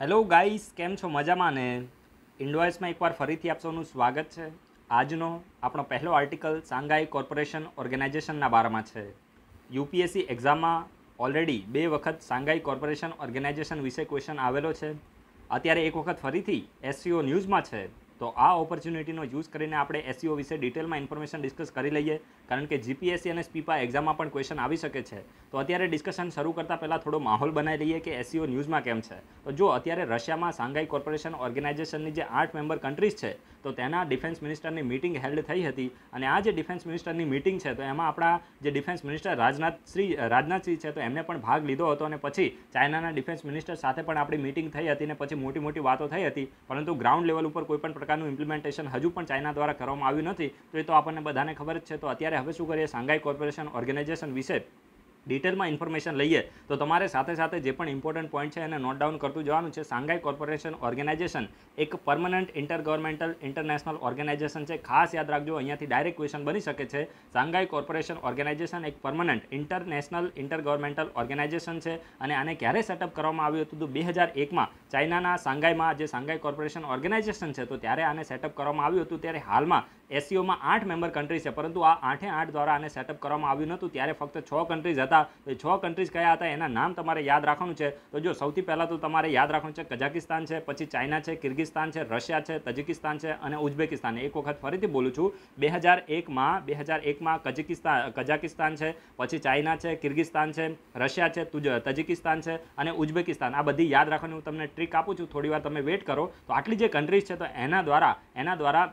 hello guys કેમ છો મજામાં ને ઇન્ડોઇસમાં એકવાર ફરીથી આપ સ્વાગત છે આજનો આપણો પહેલો આર્ટિકલ સાંઘાઈ કોર્પોરેશન ઓર્ગેનાઇઝેશનના બારામાં છે યુપીએસસી એક્ઝામમાં ઓલરેડી બે વખત સાંઘાઈ કોર્પોરેશન ઓર્ગેનાઇઝેશન વિશે ક્વેશ્ચન આવેલો છે અત્યારે એક વખત ફરીથી એસસીઓ ન્યૂઝમાં છે તો આ ઓપોર્ચ્યુનિટીનો યુઝ કરીને આપણે એસસીઓ વિશે ડિટેલમાં ઇન્ફોર્મેશન ડિસ્કસ કરી લઈએ કારણ કે જીપીએસસી અને સ્પીપા એક્ઝામમાં પણ ક્વેશ્ચન આવી શકે છે તો અત્યારે ડિસ્કશન શરૂ કરતાં પહેલાં થોડો માહોલ બનાવી લઈએ કે એસસીઓ ન્યૂઝમાં કેમ છે તો જો અત્યારે રશિયામાં સાંઘાઈ કોર્પોરેશન ઓર્ગેનાઇઝેશનની જે આઠ મેમ્બર કન્ટ્રીઝ છે તો તેના ડિફેન્સ મિનિસ્ટરની મિટિંગ હેલ્ડ થઈ હતી અને આ જે ડિફેન્સ મિનિસ્ટરની મિટિંગ છે તો એમાં આપણા જે ડિફેન્સ મિનિસ્ટર રાજનાથસિંહ રાજનાથસિંહ છે તો એમને પણ ભાગ લીધો હતો અને પછી ચાઇનાના ડિફેન્સ મિનિસ્ટર સાથે પણ આપણી મિટિંગ થઈ હતી અને પછી મોટી મોટી વાતો થઈ હતી પરંતુ ગ્રાઉન્ડ લેવલ ઉપર કોઈપણ પ્રકારનું ઇમ્પ્લિમેન્ટેશન હજુ પણ ચાઇના દ્વારા કરવામાં આવ્યું નથી તો એ તો આપણને બધાને ખબર જ છે તો અત્યારે હવે શું કરીએ શાંઘાઈ કોર્પોરેશન ઓર્ગેનાઇઝેશન વિશે ડિટેલમાં ઇન્ફોર્મેશન લઈએ તો તમારે સાથે સાથે જે પણ ઇમ્પોર્ટન્ટ પોઈન્ટ છે એને નોટ ડાઉન કરતું જવાનું છે શાંઘાઈ કોર્પોરેશન ઓર્ગેનાઇઝેશન એક permanent inter governmental international organisation છે ખાસ યાદ રાખજો અહીંયાથી ડાયરેક્ટ ક્વેશ્ચન બની શકે છે શાંઘાઈ કોર્પોરેશન ઓર્ગેનાઇઝેશન એક permanent international inter governmental organisation છે અને આને ક્યારે સેટઅપ કરવામાં આવ્યું હતું તો બે હજાર એકમાં ચાઇનાના શાંઘાઈમાં જે શાંઘાઈ કોર્પોરેશન ઓર્ગેનાઇઝેશન છે તો ત્યારે આને સેટઅપ કરવામાં આવ્યું હતું ત્યારે હાલમાં એસસીઓમાં આઠ મેમ્બર કન્ટ્રીઝ છે પરંતુ આ આઠે આઠ દ્વારા આને સેટઅપ કરવામાં આવ્યું નહોતું ત્યારે ફક્ત છ કન્ટ્રીઝ હતા તો છ કન્ટ્રીઝ કયા હતા એના નામ તમારે યાદ રાખવાનું છે તો જો સૌથી પહેલાં તો તમારે યાદ રાખવાનું છે કઝાકિસ્તાન છે પછી ચાઇના છે કિર્ગિસ્તાન છે રશિયા છે તજિકિસ્તાન છે અને ઉઝબેકિસ્તાન એક વખત ફરીથી બોલું છું બે હજાર એકમાં બે હજાર એકમાં કઝિકિસ્તાન કઝાકિસ્તાન છે પછી ચાઇના છે કિર્ગિસ્તાન છે રશિયા છે તજિકિસ્તાન છે અને ઉઝબેકિસ્તાન આ બધી યાદ રાખવાની હું તમને ટ્રીક આપું છું થોડીવાર તમે વેટ કરો તો આટલી જે કન્ટ્રીઝ છે તો એના દ્વારા એના દ્વારા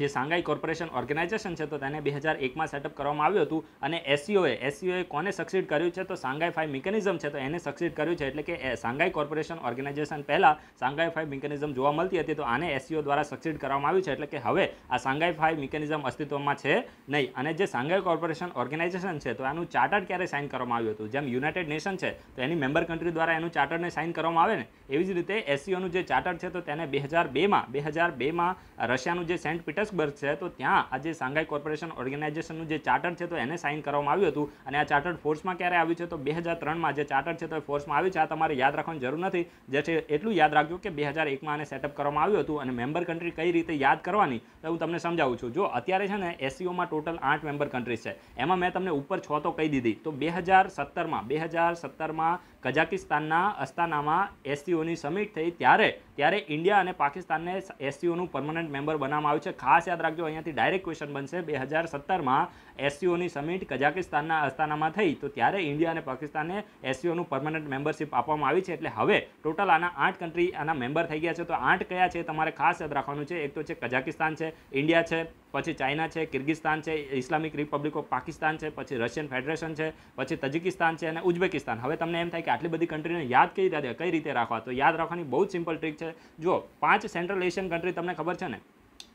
જે સાંઘાઈ કોર્પોરેશન ઓર્ગેનાઇઝેશન છે તો તેને બે હજાર એકમાં સેટઅપ કરવામાં આવ્યું હતું અને એસસીઓએ એસસીઓએ કોને સક્સીડ કર્યું છે તો સાંઘાઈ ફાઇવ મિકેનિઝમ છે તો એને સક્સીડ કર્યું છે એટલે કે સાંઘાઈ કોર્પોરેશન ઓર્ગેનાઇઝેશન પહેલાં સાંઘાઈ ફાઇવ મિકેનિઝમ જોવા મળતી હતી તો આને એસસીઓ દ્વારા સક્સિડ કરવામાં આવ્યું છે એટલે કે હવે આ સાંઘાઈ ફાઇવ મિકેનિઝમ અસ્તિત્વમાં છે નહીં અને જે સાંઘાઈ કોર્પોરેશન ઓર્ગેનાઇઝેશન છે તો આનું ચાર્ટર ક્યારે સાઇન કરવામાં આવ્યું હતું જેમ યુનાઇટેડ નેશન છે તો એની મેમ્બર કન્ટ્રી દ્વારા એનું ચાર્ટરને સાઇન કરવામાં આવે ને એવી જ રીતે એસસીઓનું જે ચાર્ટર છે તો તેને બે હજાર બેમાં બે હજાર બેમાં રશિયાનું જે સેન્ટ પીટર્સ જોહેન્સબર્ગ છે તો ત્યાં આજે સાંઘાઈ કોર્પોરેશન ઓર્ગેનાઇઝેશનનું જે ચાર્ટર છે તો એને સાઇન કરવામાં આવ્યું હતું અને આ ચાર્ટર ફોર્સમાં ક્યારે આવ્યું છે તો બે હજાર ત્રણમાં જે ચાર્ટર છે તો એ ફોર્સમાં આવ્યું છે આ તમારે યાદ રાખવાની જરૂર નથી જે છે એટલું યાદ રાખ્યું કે બે હજાર એકમાં આને સેટઅપ કરવામાં આવ્યું હતું અને મેમ્બર કન્ટ્રી કઈ રીતે યાદ કરવાની તો હું તમને સમજાવું છું જો અત્યારે છે ને એસસીઓમાં ટોટલ આઠ મેમ્બર કન્ટ્રીઝ છે એમાં મેં તમને ઉપર છ તો કહી દીધી તો બે હજાર સત્તરમાં બે હજાર સત્તરમાં કઝાકિસ્તાનના અસ્તાનામાં એસસીઓની સમિટ થઈ ત્યારે ત્યારે ઇન્ડિયા અને પાકિસ્તાનને એસસીઓનું પરમનન્ટ મેમ્બર બનાવવામાં આવ્યું છે ખાસ યાદ રાખજો અહીંયાથી ડાયરેક્ટ ક્વેશ્ચન બનશે બે હજાર સત્તરમાં એસસીઓની સમિટ કઝાકિસ્તાનના અસ્તાનામાં થઈ તો ત્યારે ઇન્ડિયા અને પાકિસ્તાનને એસસીઓનું પરમનન્ટ મેમ્બરશિપ આપવામાં આવી છે એટલે હવે ટોટલ આના આઠ કન્ટ્રી આના મેમ્બર થઈ ગયા છે તો આઠ કયા છે તમારે ખાસ યાદ રાખવાનું છે એક તો છે કઝાકિસ્તાન છે ઇન્ડિયા છે પછી ચાઇના છે કિર્ગિસ્તાન છે ઇસ્લામિક રિપબ્લિક ઓફ પાકિસ્તાન છે પછી રશિયન ફેડરેશન છે પછી તજિકિસ્તાન છે અને ઉઝબેકિસ્તાન હવે તમને એમ થાય કે આટલી બધી કન્ટ્રીને યાદ કઈ રીતે કઈ રીતે રાખવા તો યાદ રાખવાની બહુ સિમ્પલ ટ્રીક છે જો પાંચ સેન્ટ્રલ એશિયન કન્ટ્રી તમને ખબર છે ને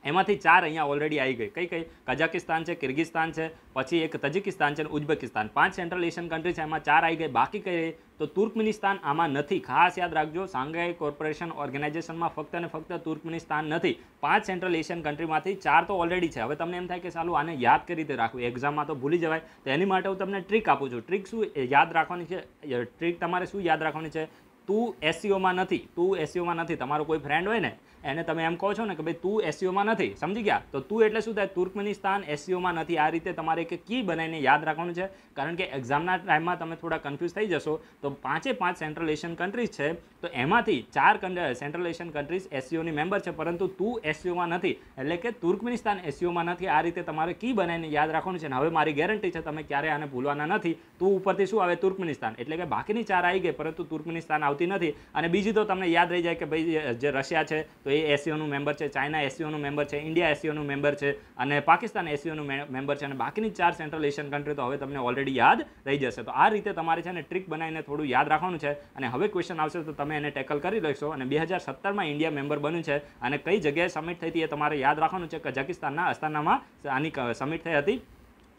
એમાંથી ચાર અહીંયા ઓલરેડી આવી ગઈ કઈ કઈ કઝાકિસ્તાન છે કિર્ગિસ્તાન છે પછી એક તજિકિસ્તાન છે અને ઉઝબેકિસ્તાન પાંચ સેન્ટ્રલ એશિયન કન્ટ્રી છે એમાં ચાર આવી ગઈ બાકી કઈ તો તુર્કમિનિસ્તાન આમાં નથી ખાસ યાદ રાખજો સાંઘાઈ કોર્પોરેશન ઓર્ગેનાઇઝેશનમાં ફક્ત અને ફક્ત તુર્કમિનિસ્તાન નથી પાંચ સેન્ટ્રલ એશિયન કન્ટ્રીમાંથી ચાર તો ઓલરેડી છે હવે તમને એમ થાય કે ચાલુ આને યાદ કરી રીતે રાખવું એક્ઝામમાં તો ભૂલી જવાય તો એની માટે હું તમને ટ્રીક આપું છું ટ્રીક શું યાદ રાખવાની છે ટ્રીક તમારે શું યાદ રાખવાની છે તું એસસીઓમાં નથી તું એસસીઓમાં નથી તમારો કોઈ ફ્રેન્ડ હોય ને એને તમે એમ કહો છો ને કે ભાઈ તું એસસીઓમાં નથી સમજી ગયા તો તું એટલે શું થાય તુર્કમેનિસ્તાન એસસીઓમાં નથી આ રીતે તમારે એક કી બનાવીને યાદ રાખવાનું છે કારણ કે એક્ઝામના ટાઈમમાં તમે થોડા કન્ફ્યુઝ થઈ જશો તો પાંચે પાંચ સેન્ટ્રલ એશિયન કન્ટ્રીઝ છે તો એમાંથી ચાર સેન્ટ્રલ એશિયન કન્ટ્રીઝ એસસીઓની મેમ્બર છે પરંતુ તું એસસીઓમાં નથી એટલે કે તુર્કમેનિસ્તાન એસસીઓમાં નથી આ રીતે તમારે કી બનાવીને યાદ રાખવાનું છે ને હવે મારી ગેરંટી છે તમે ક્યારે આને ભૂલવાના નથી તું ઉપરથી શું આવે તુર્કમેનિસ્તાન એટલે કે બાકીની ચાર આવી ગઈ પરંતુ તુર્કમેનિસ્તાન આવતી નથી અને બીજી તો તમને યાદ રહી જાય કે ભાઈ જે રશિયા છે તો એ એસીઓનું e મેમ્બર છે ચાઇના એસીઓનું મેમ્બર છે ઇન્ડિયા એસીઓનું મેમ્બર છે અને પાકિસ્તાન એસીઓનું મેમ્બર છે અને બાકીની ચાર સેન્ટ્રલ એશિયન કન્ટ્રી તો હવે તમને ઓલરેડી યાદ રહી જશે તો આ રીતે તમારે છે ને ટ્રીક બનાવીને થોડું યાદ રાખવાનું છે અને હવે ક્વેશ્ચન આવશે તો તમે એને ટેકલ કરી લેશો અને બે હજાર સત્તરમાં ઇન્ડિયા મેમ્બર બન્યું છે અને કઈ જગ્યાએ સમિટ થઈ હતી એ તમારે યાદ રાખવાનું છે કઝાકિસ્તાનના અસ્તાનામાં આની સમિટ થઈ હતી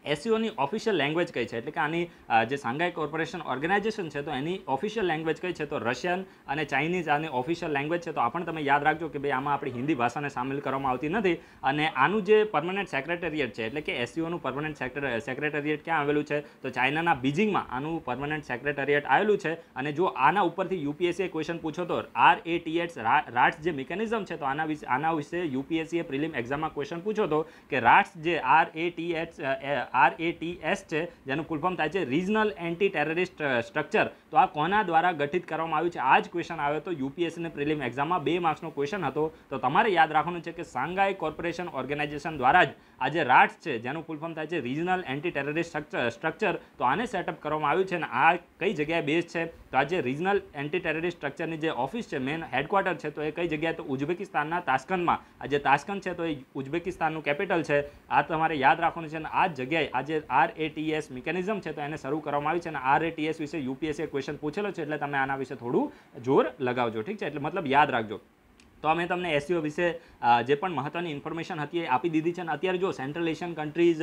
એસીઓની ઓફિશિયલ લેંગ્વેજ કઈ છે એટલે કે આની જે સાંઘાઈ કોર્પોરેશન ઓર્ગેનાઇઝેશન છે તો એની ઓફિશિયલ લેંગ્વેજ કઈ છે તો રશિયન અને ચાઇનીઝ આની ઓફિશિયલ લેંગ્વેજ છે તો આ પણ તમે યાદ રાખજો કે ભાઈ આમાં આપણી હિન્દી ભાષાને સામેલ કરવામાં આવતી નથી અને આનું જે પરમનન્ટ સેક્રેટરિયેટ છે એટલે કે એસસીઓનું પરમનન્ટ સેક્રેટરિયેટ ક્યાં આવેલું છે તો ચાઇનાના બીજિંગમાં આનું પરમનન્ટ સેક્રેટરિયેટ આવેલું છે અને જો આના ઉપરથી યુપીએસસીએ ક્વેશ્ચન પૂછો તો આર એ ટીએટ્સ રાટ્સ જે મિકેનિઝમ છે તો આના વિશે આના વિશે યુપીએસસીએ પ્રિલિમ એક્ઝામમાં ક્વેશ્ચન પૂછો તો કે રાટ્સ જે આર એ ટીએટ્સ આર એ ટી એસ છે જેનું ફૂલફોર્મ થાય છે રિજનલ એન્ટી ટેરરિસ્ટ સ્ટ્રક્ચર તો આ કોના દ્વારા ગઠિત કરવામાં આવ્યું છે આ જ ક્વેશ્ચન આવ્યો હતો યુપીએસસીની પ્રિલિમ એક્ઝામમાં બે માર્ક્સનો ક્વેશ્ચન હતો તો તમારે યાદ રાખવાનું છે કે સાંઘાઈ કોર્પોરેશન ઓર્ગેનાઇઝેશન દ્વારા જ આ જે રાટ્સ છે જેનું ફૂલફોર્મ થાય છે રિજનલ એન્ટી ટેરરિસ્ટ સ્ટ્રક્ચર તો આને સેટઅપ કરવામાં આવ્યું છે અને આ કઈ જગ્યાએ બેઝ છે તો આ જે રિજનલ એન્ટી ટેરરિસ્ટ સ્ટ્રક્ચરની જે ઓફિસ છે મેન હેડક્વાર્ટર છે તો એ કઈ જગ્યાએ તો ઉઝબેકિસ્તાનના તાસ્કનમાં આ જે તાસ્કન છે તો એ ઉઝબેકિસ્તાનનું કેપિટલ છે આ તમારે યાદ રાખવાનું છે અને આ જ જગ્યાએ આ જે આર એટીએસ મિકેનિઝમ છે તો એને શરૂ કરવામાં આવી છે અને આર એટીએસ વિશે યુપીએસએ ક્વેશ્ચન પૂછેલો છે એટલે તમે આના વિશે થોડું જોર લગાવજો ઠીક છે એટલે મતલબ યાદ રાખજો તો અમે તમને એસસીઓ વિશે જે પણ મહત્ત્વની ઇન્ફોર્મેશન હતી એ આપી દીધી છે અને અત્યારે જો સેન્ટ્રલ એશિયન કન્ટ્રીઝ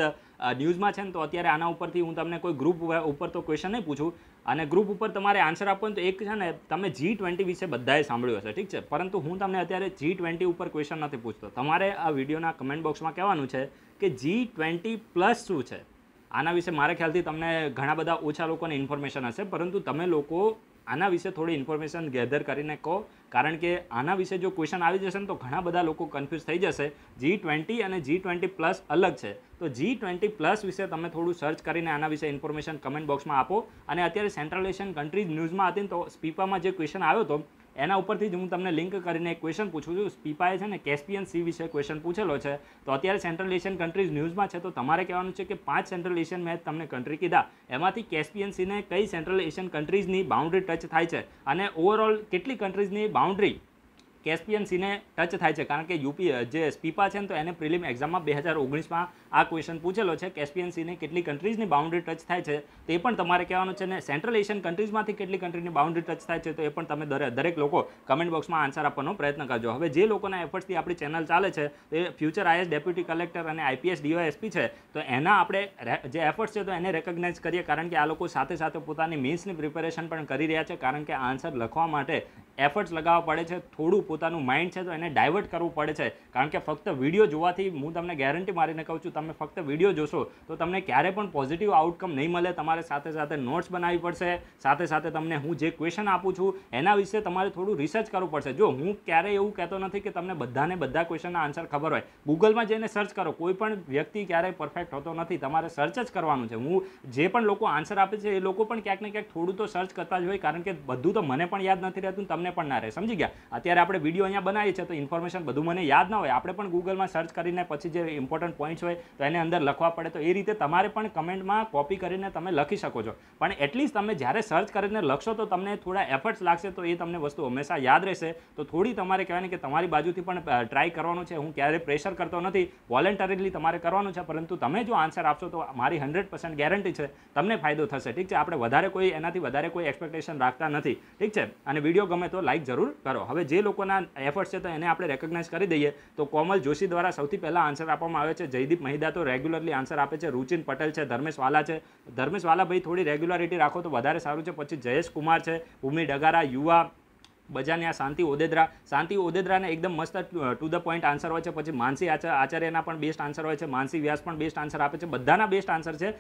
ન્યૂઝમાં છે ને તો અત્યારે આના ઉપરથી હું તમને કોઈ ગ્રુપ ઉપર તો ક્વેશ્ચન નહીં પૂછું અને ગ્રુપ ઉપર તમારે આન્સર આપવો તો એક છે ને તમે જી ટ્વેન્ટી વિશે બધાએ સાંભળ્યું હશે ઠીક છે પરંતુ હું તમને અત્યારે જી ટ્વેન્ટી ઉપર ક્વેશ્ચન નથી પૂછતો તમારે આ વિડીયોના કમેન્ટ બોક્સમાં કહેવાનું છે કે જી ટ્વેન્ટી પ્લસ શું છે આના વિશે મારા ખ્યાલથી તમને ઘણા બધા ઓછા લોકોને ઇન્ફોર્મેશન હશે પરંતુ તમે લોકો આના વિશે થોડી ઇન્ફોર્મેશન ગેધર કરીને કહો કારણ કે આના વિશે જો ક્વેશ્ચન આવી જશે ને તો ઘણા બધા લોકો કન્ફ્યુઝ થઈ જશે જી ટ્વેન્ટી અને જી ટ્વેન્ટી પ્લસ અલગ છે તો જી ટ્વેન્ટી પ્લસ વિશે તમે થોડું સર્ચ કરીને આના વિશે ઇન્ફોર્મેશન કમેન્ટ બોક્સમાં આપો અને અત્યારે સેન્ટ્રલ એશિયન કન્ટ્રીઝ ન્યૂઝમાં હતી તો સ્પીપામાં જે ક્વેશ્ચન આવ્યો હતો એના ઉપરથી જ હું તમને લિંક કરીને એક ક્વેશ્ચન પૂછું છું પીપાએ છે ને કેસ્પિયન સી વિશે ક્વેશ્ચન પૂછેલો છે તો અત્યારે સેન્ટ્રલ એશિયન કન્ટ્રીઝ ન્યૂઝમાં છે તો તમારે કહેવાનું છે કે પાંચ સેન્ટ્રલ એશિયન મેં તમને કન્ટ્રી કીધા એમાંથી કેસ્પિયન સીને કઈ સેન્ટ્રલ એશિયન કન્ટ્રીઝની બાઉન્ડ્રી ટચ થાય છે અને ઓવરઓલ કેટલી કન્ટ્રીઝની બાઉન્ડ્રી કેસ્પિયન સીને ટચ થાય છે કારણ કે યુપી જે સ્પીપા છે ને તો એને પ્રિલિમ એક્ઝામમાં બે હજાર ઓગણીસમાં આ ક્વેશ્ચન પૂછેલો છે કેસ્પિયન સીને કેટલી કન્ટ્રીઝની બાઉન્ડ્રી ટચ થાય છે તે પણ તમારે કહેવાનું છે ને સેન્ટ્રલ એશિયન કન્ટ્રીઝમાંથી કેટલી કન્ટ્રીની બાઉન્ડ્રી ટચ થાય છે તો એ પણ તમે દરેક લોકો કમેન્ટ બોક્સમાં આન્સર આપવાનો પ્રયત્ન કરજો હવે જે લોકોના એફર્ટ્સથી આપણી ચેનલ ચાલે છે તે ફ્યુચર આઈએસ ડેપ્યુટી કલેક્ટર અને આઈપીએસ ડીવાયએસપી છે તો એના આપણે જે એફર્ટ્સ છે તો એને રેકગ્નાઇઝ કરીએ કારણ કે આ લોકો સાથે સાથે પોતાની મીન્સની પ્રિપેરેશન પણ કરી રહ્યા છે કારણ કે આન્સર લખવા માટે એફર્ટ્સ લગાવવા પડે છે થોડું પોતાનું માઇન્ડ છે તો એને ડાયવર્ટ કરવું પડે છે કારણ કે ફક્ત વિડીયો જોવાથી હું તમને ગેરંટી મારીને કહું છું તમે ફક્ત વિડીયો જોશો તો તમને ક્યારે પણ પોઝિટિવ આઉટકમ નહીં મળે તમારે સાથે સાથે નોટ્સ બનાવવી પડશે સાથે સાથે તમને હું જે ક્વેશ્ચન આપું છું એના વિશે તમારે થોડું રિસર્ચ કરવું પડશે જો હું ક્યારેય એવું કહેતો નથી કે તમને બધાને બધા ક્વેશ્ચનના આન્સર ખબર હોય ગૂગલમાં જઈને સર્ચ કરો કોઈ પણ વ્યક્તિ ક્યારેય પરફેક્ટ હોતો નથી તમારે સર્ચ જ કરવાનું છે હું જે પણ લોકો આન્સર આપે છે એ લોકો પણ ક્યાંક ને ક્યાંક થોડું તો સર્ચ કરતા જ હોય કારણ કે બધું તો મને પણ યાદ નથી રહેતું તમને મને પણ ના રહે સમજી ગયા અત્યારે આપણે વિડીયો અહીંયા બનાવીએ છીએ તો ઇન્ફોર્મેશન બધું મને યાદ ના હોય આપણે પણ ગૂગલમાં સર્ચ કરીને પછી જે ઇમ્પોર્ટન્ટ પોઈન્ટ્સ હોય તો એને અંદર લખવા પડે તો એ રીતે તમારે પણ કમેન્ટમાં કોપી કરીને તમે લખી શકો છો પણ એટલીસ્ટ તમે જ્યારે સર્ચ કરીને લખશો તો તમને થોડા એફર્ટ્સ લાગશે તો એ તમને વસ્તુ હંમેશા યાદ રહેશે તો થોડી તમારે કહેવાય કે તમારી બાજુથી પણ ટ્રાય કરવાનું છે હું ક્યારેય પ્રેશર કરતો નથી વોલેન્ટરીલી તમારે કરવાનું છે પરંતુ તમે જો આન્સર આપશો તો મારી હંડ્રેડ ગેરંટી છે તમને ફાયદો થશે ઠીક છે આપણે વધારે કોઈ એનાથી વધારે કોઈ એક્સપેક્ટેશન રાખતા નથી ઠીક છે અને વિડીયો ગમે તો તો લાઇક જરૂર કરો હવે જે લોકોના એફર્ટ્સ છે તો એને આપણે રેકગ્નાઇઝ કરી દઈએ તો કોમલ જોશી દ્વારા સૌથી પહેલાં આન્સર આપવામાં આવે છે જયદીપ મહિદા તો રેગ્યુલરલી આન્સર આપે છે રુચિન પટેલ છે ધર્મેશ વાલા છે ધર્મેશ ભાઈ થોડી રેગ્યુલરિટી રાખો તો વધારે સારું છે પછી જયેશ કુમાર છે ભૂમિ ડગારા યુવા બજાને આ શાંતિ ઓદેદરા શાંતિ ઓદેદરાને એકદમ મસ્ત ટુ ધ પોઈન્ટ આન્સર હોય છે પછી માનસી આચાર્યના પણ બેસ્ટ આન્સર હોય છે માનસી વ્યાસ પણ બેસ્ટ આન્સર આપે છે બધાના બેસ્ટ આન્સર છે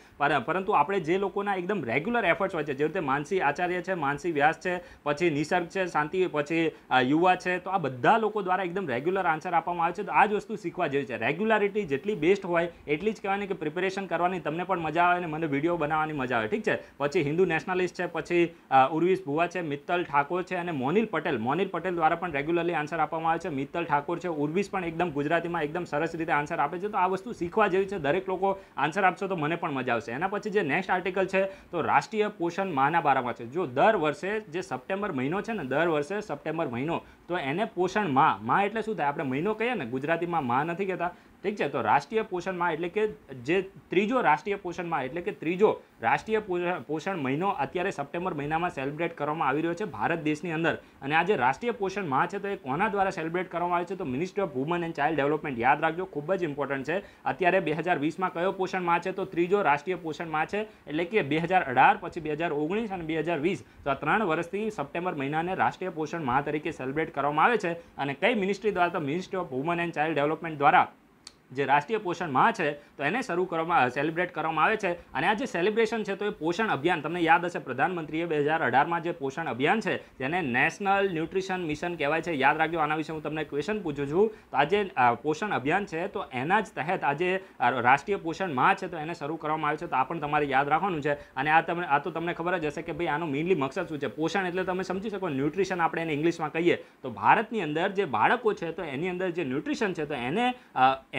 પરંતુ આપણે જે લોકોના એકદમ રેગ્યુલર એફર્ટ્સ હોય છે જે રીતે માનસી આચાર્ય છે માનસી વ્યાસ છે પછી નિસર્ગ છે શાંતિ પછી યુવા છે તો આ બધા લોકો દ્વારા એકદમ રેગ્યુલર આન્સર આપવામાં આવે છે તો આ જ વસ્તુ શીખવા જેવી છે રેગ્યુલારિટી જેટલી બેસ્ટ હોય એટલી જ કહેવાની કે પ્રિપેરેશન કરવાની તમને પણ મજા આવે અને મને વિડીયો બનાવવાની મજા આવે ઠીક છે પછી હિન્દુ નેશનલિસ્ટ છે પછી ઉર્વિશ ભુવા છે મિત્તલ ઠાકોર છે અને મોનિલ પટેલ મોનિર પટેલ દ્વારા પણ રેગ્યુલરલી આન્સર આપવામાં આવે છે મિત્તલ ઠાકોર છે ઉર્વિસ પણ એકદમ ગુજરાતીમાં એકદમ સરસ રીતે આન્સર આપે છે તો આ વસ્તુ શીખવા જેવી છે દરેક લોકો આન્સર આપશો તો મને પણ મજા આવશે એના પછી જે નેક્સ્ટ આર્ટિકલ છે તો રાષ્ટ્રીય પોષણ માહના બારામાં છે જો દર વર્ષે જે સપ્ટેમ્બર મહિનો છે ને દર વર્ષે સપ્ટેમ્બર મહિનો તો એને પોષણ મા મા એટલે શું થાય આપણે મહિનો કહીએ ને ગુજરાતીમાં મા નથી કહેતા ઠીક છે તો રાષ્ટ્રીય પોષણમાં એટલે કે જે ત્રીજો રાષ્ટ્રીય પોષણમાં એટલે કે ત્રીજો રાષ્ટ્રીય પોષણ મહિનો અત્યારે સપ્ટેમ્બર મહિનામાં સેલિબ્રેટ કરવામાં આવી રહ્યો છે ભારત દેશની અંદર અને આ રાષ્ટ્રીય પોષણ માહ છે તો એ કોના દ્વારા સેલિબ્રેટ કરવામાં આવે છે તો ministry of woman and child development યાદ રાખજો ખૂબ જ ઇમ્પોર્ટન્ટ છે અત્યારે બે હજાર વીસમાં કયો પોષણ માહ છે તો ત્રીજો રાષ્ટ્રીય પોષણ માહ છે એટલે કે બે હજાર અઢાર પછી બે હજાર ઓગણીસ અને બે હજાર વીસ તો આ ત્રણ વર્ષથી સપ્ટેમ્બર મહિનાને રાષ્ટ્રીય પોષણ માહ તરીકે સેલિબ્રેટ કરવામાં આવે છે અને કઈ મિનિસ્ટ્રી દ્વારા તો ministry of woman and child development દ્વારા જે રાષ્ટ્રીય પોષણ માહ છે તો એને શરૂ કરવામાં સેલિબ્રેટ કરવામાં આવે છે અને આ જે સેલિબ્રેશન છે તો એ પોષણ અભિયાન તમને યાદ હશે પ્રધાનમંત્રીએ બે હજાર અઢારમાં જે પોષણ અભિયાન છે જેને નેશનલ ન્યુટ્રિશન મિશન કહેવાય છે યાદ રાખજો આના વિશે હું તમને ક્વેશ્ચન પૂછું છું તો આ જે પોષણ અભિયાન છે તો એના જ તહેત આજે રાષ્ટ્રીય પોષણ માહ છે તો એને શરૂ કરવામાં આવે છે તો આ પણ તમારે યાદ રાખવાનું છે અને આ તમે આ તો તમને ખબર જ હશે કે ભાઈ આનો મેઇનલી મકસદ શું છે પોષણ એટલે તમે સમજી શકો ન્યુટ્રિશન આપણે એને ઇંગ્લિશમાં કહીએ તો ભારતની અંદર જે બાળકો છે તો એની અંદર જે ન્યુટ્રિશન છે તો એને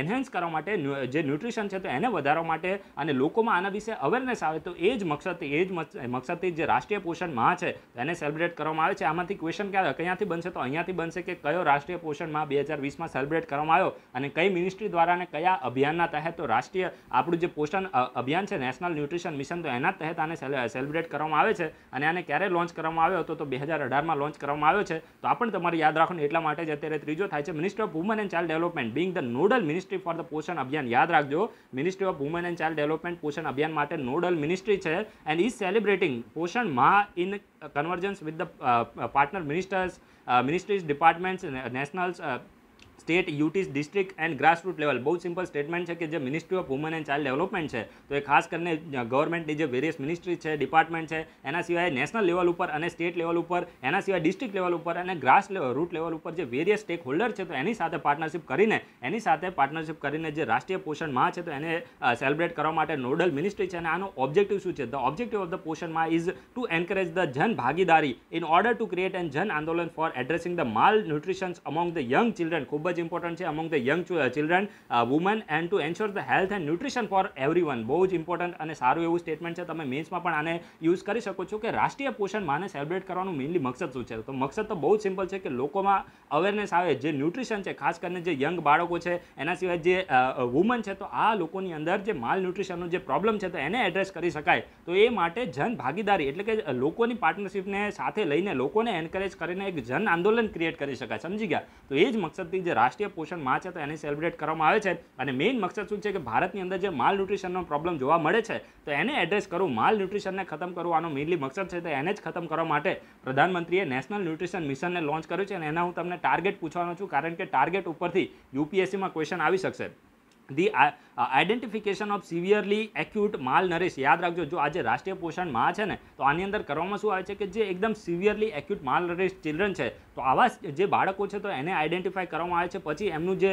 એને ઇન્ફ્લુઅન્સ કરવા માટે જે ન્યુટ્રિશન છે તો એને વધારવા માટે અને લોકોમાં આના વિશે અવેરનેસ આવે તો એ જ મકસદથી એ જ મકસદથી જે રાષ્ટ્રીય પોષણ માહ છે એને સેલિબ્રેટ કરવામાં આવે છે આમાંથી ક્વેશ્ચન ક્યારે ક્યાંથી બનશે તો અહીંયાથી બનશે કે કયો રાષ્ટ્રીય પોષણ માહ બે હજાર વીસમાં સેલિબ્રેટ કરવામાં આવ્યો અને કઈ મિનિસ્ટ્રી દ્વારા અને કયા અભિયાનના તહેત તો રાષ્ટ્રીય આપણું જે પોષણ અભિયાન છે નેશનલ ન્યુટ્રિશન મિશન તો એના તહેત આને સેલિબ્રેટ કરવામાં આવે છે અને આને ક્યારે લોન્ચ કરવામાં આવ્યો હતો તો બે હજાર અઢારમાં લોન્ચ કરવામાં આવ્યો છે તો આ પણ તમારે યાદ રાખવાનું એટલા માટે જ અત્યારે ત્રીજો થાય છે minister of woman and child development being the nodal ministry for for the Poshan Abhiyan યાદ રાખજો ministry of woman and child development Poshan Abhiyan માટે નોડલ મિનિસ્ટ્રી છે and is celebrating Poshan Maah in convergence with the partner ministers ministries departments nationals state UTs district and grassroot level બહુ simple statement છે કે જે ministry of woman and child development છે તો એ ખાસ કરીને ગવર્મેન્ટની જે વેરિયસ મિનિસ્ટ્રી છે ડિપાર્ટમેન્ટ છે એના સિવાય નેશનલ લેવલ ઉપર અને સ્ટેટ લેવલ ઉપર એના સિવાય ડિસ્ટ્રિક્ટ લેવલ ઉપર અને ગ્રાસ રૂટ લેવલ ઉપર જે વેરિયસ સ્ટેક હોલ્ડર છે તો એની સાથે પાર્ટનરશિપ કરીને એની સાથે પાર્ટનરશિપ કરીને જે રાષ્ટ્રીય પોષણ માં છે તો એને સેલિબ્રેટ કરવા માટે નોડલ મિનિસ્ટ્રી છે અને આનો ઓબ્જેક્ટિવ શું છે ધ ઓબ્જેક્ટિવ ઓફ ધ પોષણ માં is two anchorage the Jan Bhagidari in order to create an Jan Andolan for addressing the malnutritions among the young children ખૂબ ખૂબ જ ઇમ્પોર્ટન્ટ છે among the young children woman and to ensure the health and nutrition for every બહુ જ important અને સારું એવું statement છે તમે મેન્સમાં પણ આને યુઝ કરી શકો છો કે રાષ્ટ્રીય પોષણ માને સેલિબ્રેટ કરવાનું મેઇનલી મકસદ શું છે તો મકસદ તો બહુ સિમ્પલ છે કે લોકોમાં અવેરનેસ આવે જે ન્યુટ્રિશન છે ખાસ કરીને જે યંગ બાળકો છે એના સિવાય જે વુમન છે તો આ લોકોની અંદર જે માલ ન્યુટ્રિશનનો જે પ્રોબ્લેમ છે તો એને એડ્રેસ કરી શકાય તો એ માટે જન ભાગીદારી એટલે કે લોકોની પાર્ટનરશિપને સાથે લઈને લોકોને એન્કરેજ કરીને એક જન આંદોલન ક્રિએટ કરી શકાય સમજી ગયા તો એ જ મકસદથી જે રાષ્ટ્રીય પોષણ માહ છે તો એને સેલિબ્રેટ કરવામાં આવે છે અને મેઇન મકસદ શું છે કે ભારતની અંદર જે માલ ન્યુટ્રિશનનો પ્રોબ્લેમ જોવા મળે છે તો એને એડ્રેસ કરવું માલ ન્યુટ્રિશનને ખતમ કરવું આનો મેઇનલી મકસદ છે તો એને જ ખતમ કરવા માટે પ્રધાનમંત્રીએ નેશનલ ન્યુટ્રિશન મિશનને લોન્ચ કર્યું છે અને એના હું તમને ટાર્ગેટ પૂછવાનો છું કારણ કે ટાર્ગેટ ઉપરથી યુપીએસસીમાં ક્વેશ્ચન આવી શકશે the identification of severely acute malnutrition યાદ રાખજો જો આજે રાષ્ટ્રીય પોષણ માં છે ને તો આની અંદર કરવામાં શું આવે છે કે જે એકદમ સિવિયરલી એક્યુટ માલ માલનરીશ ચિલ્ડ્રન છે તો આવા જે બાળકો છે તો એને આઈડેન્ટિફાય કરવામાં આવે છે પછી એમનું જે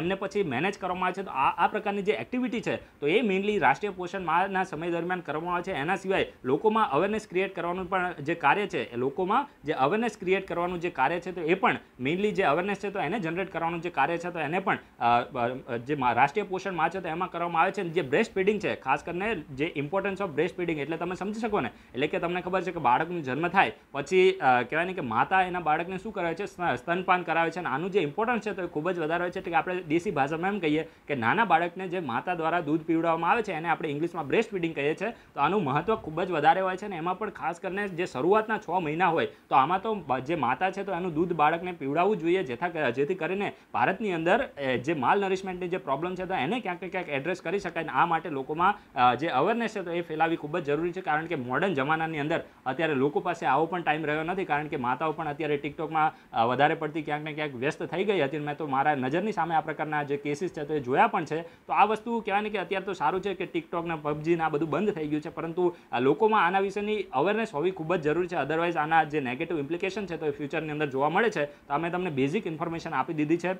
એમને પછી મેનેજ કરવામાં આવે છે તો આ આ પ્રકારની જે એક્ટિવિટી છે તો એ મેઇનલી રાષ્ટ્રીય પોષણ માના સમય દરમિયાન કરવામાં આવે છે એના સિવાય લોકોમાં અવેરનેસ ક્રિએટ કરવાનું પણ જે કાર્ય છે એ લોકોમાં જે અવેરનેસ ક્રિએટ કરવાનું જે કાર્ય છે તો એ પણ મેઇનલી જે અવેરનેસ છે તો એને જનરેટ કરવાનું જે કાર્ય છે તો એને પણ જે રાષ્ટ્રીય પોષણ માહ છે તો એમાં કરવામાં આવે છે જે બ્રેસ્ટ ફીડિંગ છે ખાસ કરીને જે ઇમ્પોર્ટન્સ ઓફ બ્રેસ્ટ ફીડિંગ એટલે તમે સમજી શકો ને એટલે કે તમને ખબર છે કે બાળકનો જન્મ થાય પછી કહેવાય ને કે માતા એના બાળકને શું કરે છે સ્તનપાન કરાવે છે અને આનું જે ઇમ્પોર્ટન્સ છે તો એ ખૂબ જ વધારે હોય છે એટલે કે આપણે દેશી ભાષામાં એમ કહીએ કે નાના બાળકને જે માતા દ્વારા દૂધ પીવડાવવામાં આવે છે એને આપણે ઇંગ્લિશમાં બ્રેસ્ટ ફીડિંગ કહીએ છીએ તો આનું મહત્વ ખૂબ જ વધારે હોય છે અને એમાં પણ ખાસ કરીને જે શરૂઆતના છ મહિના હોય તો આમાં તો જે માતા છે તો એનું દૂધ બાળકને પીવડાવવું જોઈએ જેથી કરીને ભારતની અંદર જે માલ નરિશમેન્ટની જે પ્રોબ્લેમ છે તો એને ક્યાંક ક્યાંક એડ્રેસ કરી શકાય આ માટે લોકોમાં જે અવેરનેસ છે તો એ ફેલાવી ખૂબ જ જરૂરી છે કારણ કે મોડર્ન જમાનાની અંદર અત્યારે લોકો પાસે આવો પણ ટાઈમ રહ્યો નથી કારણ કે માતાઓ પણ અત્યારે ટિકટોકમાં વધારે પડતી ક્યાંક ને ક્યાંક વ્યસ્ત થઈ ગઈ હતી મેં તો મારા નજરની સામે આ પ્રકારના જે કેસીસ છે તો એ જોયા પણ છે તો આ વસ્તુ કહેવાય ને કે અત્યારે તો સારું છે કે ટિકટોક ને પબજી ને આ બધું બંધ થઈ ગયું છે પરંતુ લોકોમાં આના વિશેની અવેરનેસ હોવી ખૂબ જ જરૂરી છે અદરવાઇઝ આના જે નેગેટિવ ઇમ્પ્લિકેશન છે તો એ ફ્યુચરની અંદર જોવા મળે છે તો અમે તમને બેઝિક ઇન્ફોર્મેશન આપી દીધી છે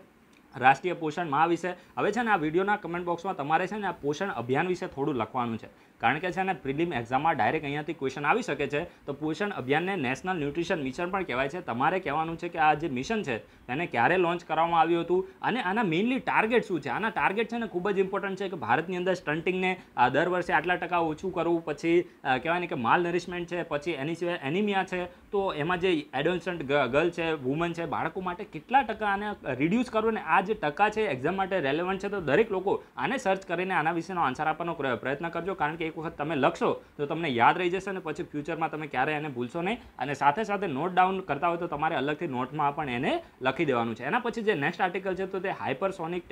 રાષ્ટ્રીય પોષણ માહ વિશે હવે છે ને આ વિડીયોના કમેન્ટ બોક્સમાં તમારે છે ને આ પોષણ અભિયાન વિશે થોડું લખવાનું છે કારણ કે છે ને પ્રિલિમ એક્ઝામમાં ડાયરેક્ટ અહીંયાથી ક્વેશ્ચન આવી શકે છે તો પોષણ અભિયાનને નેશનલ ન્યુટ્રિશન મિશન પણ કહેવાય છે તમારે કહેવાનું છે કે આ જે મિશન છે તેને ક્યારે લોન્ચ કરવામાં આવ્યું હતું અને આના મેઇનલી ટાર્ગેટ શું છે આના ટાર્ગેટ છે ને ખૂબ જ ઇમ્પોર્ટન્ટ છે કે ભારતની અંદર સ્ટન્ટિંગને દર વર્ષે આટલા ટકા ઓછું કરવું પછી કહેવાય ને કે માલ નરિશમેન્ટ છે પછી એની સિવાય એનિમિયા છે તો એમાં જે એડોલસન્ટ ગર્લ છે વુમન છે બાળકો માટે કેટલા ટકા આને રિડ્યુસ કરવું ને આ જે ટકા છે એક્ઝામ માટે રેલેવન્ટ છે તો દરેક લોકો આને સર્ચ કરીને આના વિશેનો આન્સર આપવાનો પ્રયત્ન કરજો કારણ કે એક વખત તમે લખશો તો તમને યાદ રહી જશે અને પછી ફ્યુચરમાં તમે ક્યારેય એને ભૂલશો નહીં અને સાથે સાથે નોટ ડાઉન કરતા હોય તો તમારે અલગથી નોટમાં પણ એને લખી દેવાનું છે એના પછી જે નેક્સ્ટ આર્ટિકલ છે તો તે હાઇપરસોનિક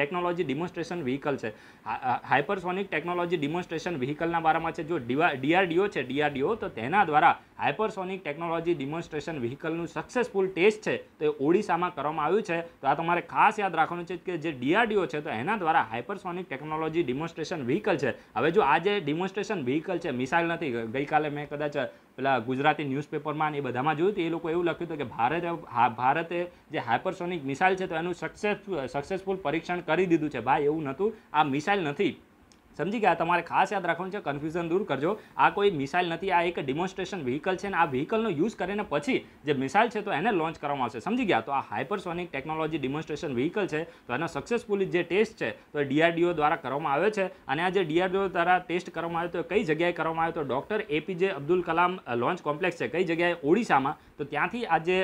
ટેકનોલોજી ડિમોન્સ્ટ્રેશન વ્હીકલ છે હાઇપરસોનિક ટેકનોલોજી ડિમોન્સ્ટ્રેશન વ્હીકલના બારામાં છે જો ડીઆરડીઓ છે ડીઆરડીઓ તો તેના દ્વારા હાઇપરસોનિક ટેકનોલોજી ડિમોન્સ્ટ્રેશન વ્હીકલનું સક્સેસફુલ ટેસ્ટ છે તે ઓડિશામાં કરવામાં આવ્યું છે તો આ તમારે ખાસ યાદ રાખવાનું છે કે જે ડીઆરડીઓ છે તો એના દ્વારા હાઇપરસોનિક ટેકનોલોજી ડિમોન્સ્ટ્રેશન વ્હીકલ છે હવે જો આ જે ડિમોન્સ્ટ્રેશન વ્હીકલ છે મિસાઇલ નથી ગઈકાલે મેં કદાચ પેલા ગુજરાતી ન્યૂઝપેપરમાં ને એ બધામાં જોયું હતું એ લોકો એવું લખ્યું હતું કે ભારત ભારતે જે હાઇપરસોનિક મિસાઇલ છે તો એનું સક્સેસ સક્સેસફુલ પરીક્ષણ કરી દીધું છે ભાઈ એવું નહોતું આ મિસાઇલ નથી સમજી ગયા તમારે ખાસ યાદ રાખવાનું છે કન્ફ્યુઝન દૂર કરજો આ કોઈ મિસાઇલ નથી આ એક ડિમોન્સ્ટ્રેશન વ્હીકલ છે અને આ વ્હીકલનો યુઝ કરીને પછી જે મિસાઇલ છે તો એને લોન્ચ કરવામાં આવશે સમજી ગયા તો આ હાઇપરસોનિક ટેકનોલોજી ડિમોન્સ્ટ્રેશન વ્હીકલ છે તો એના સક્સેસફુલી જે ટેસ્ટ છે તો ડીઆરડીઓ દ્વારા કરવામાં આવે છે અને આ જે ડીઆરડીઓ દ્વારા ટેસ્ટ કરવામાં આવ્યો તો કઈ જગ્યાએ કરવામાં આવ્યો તો doctor APJ Abdul Kalam launch complex છે કઈ જગ્યાએ ઓડિશામાં તો ત્યાંથી આ જે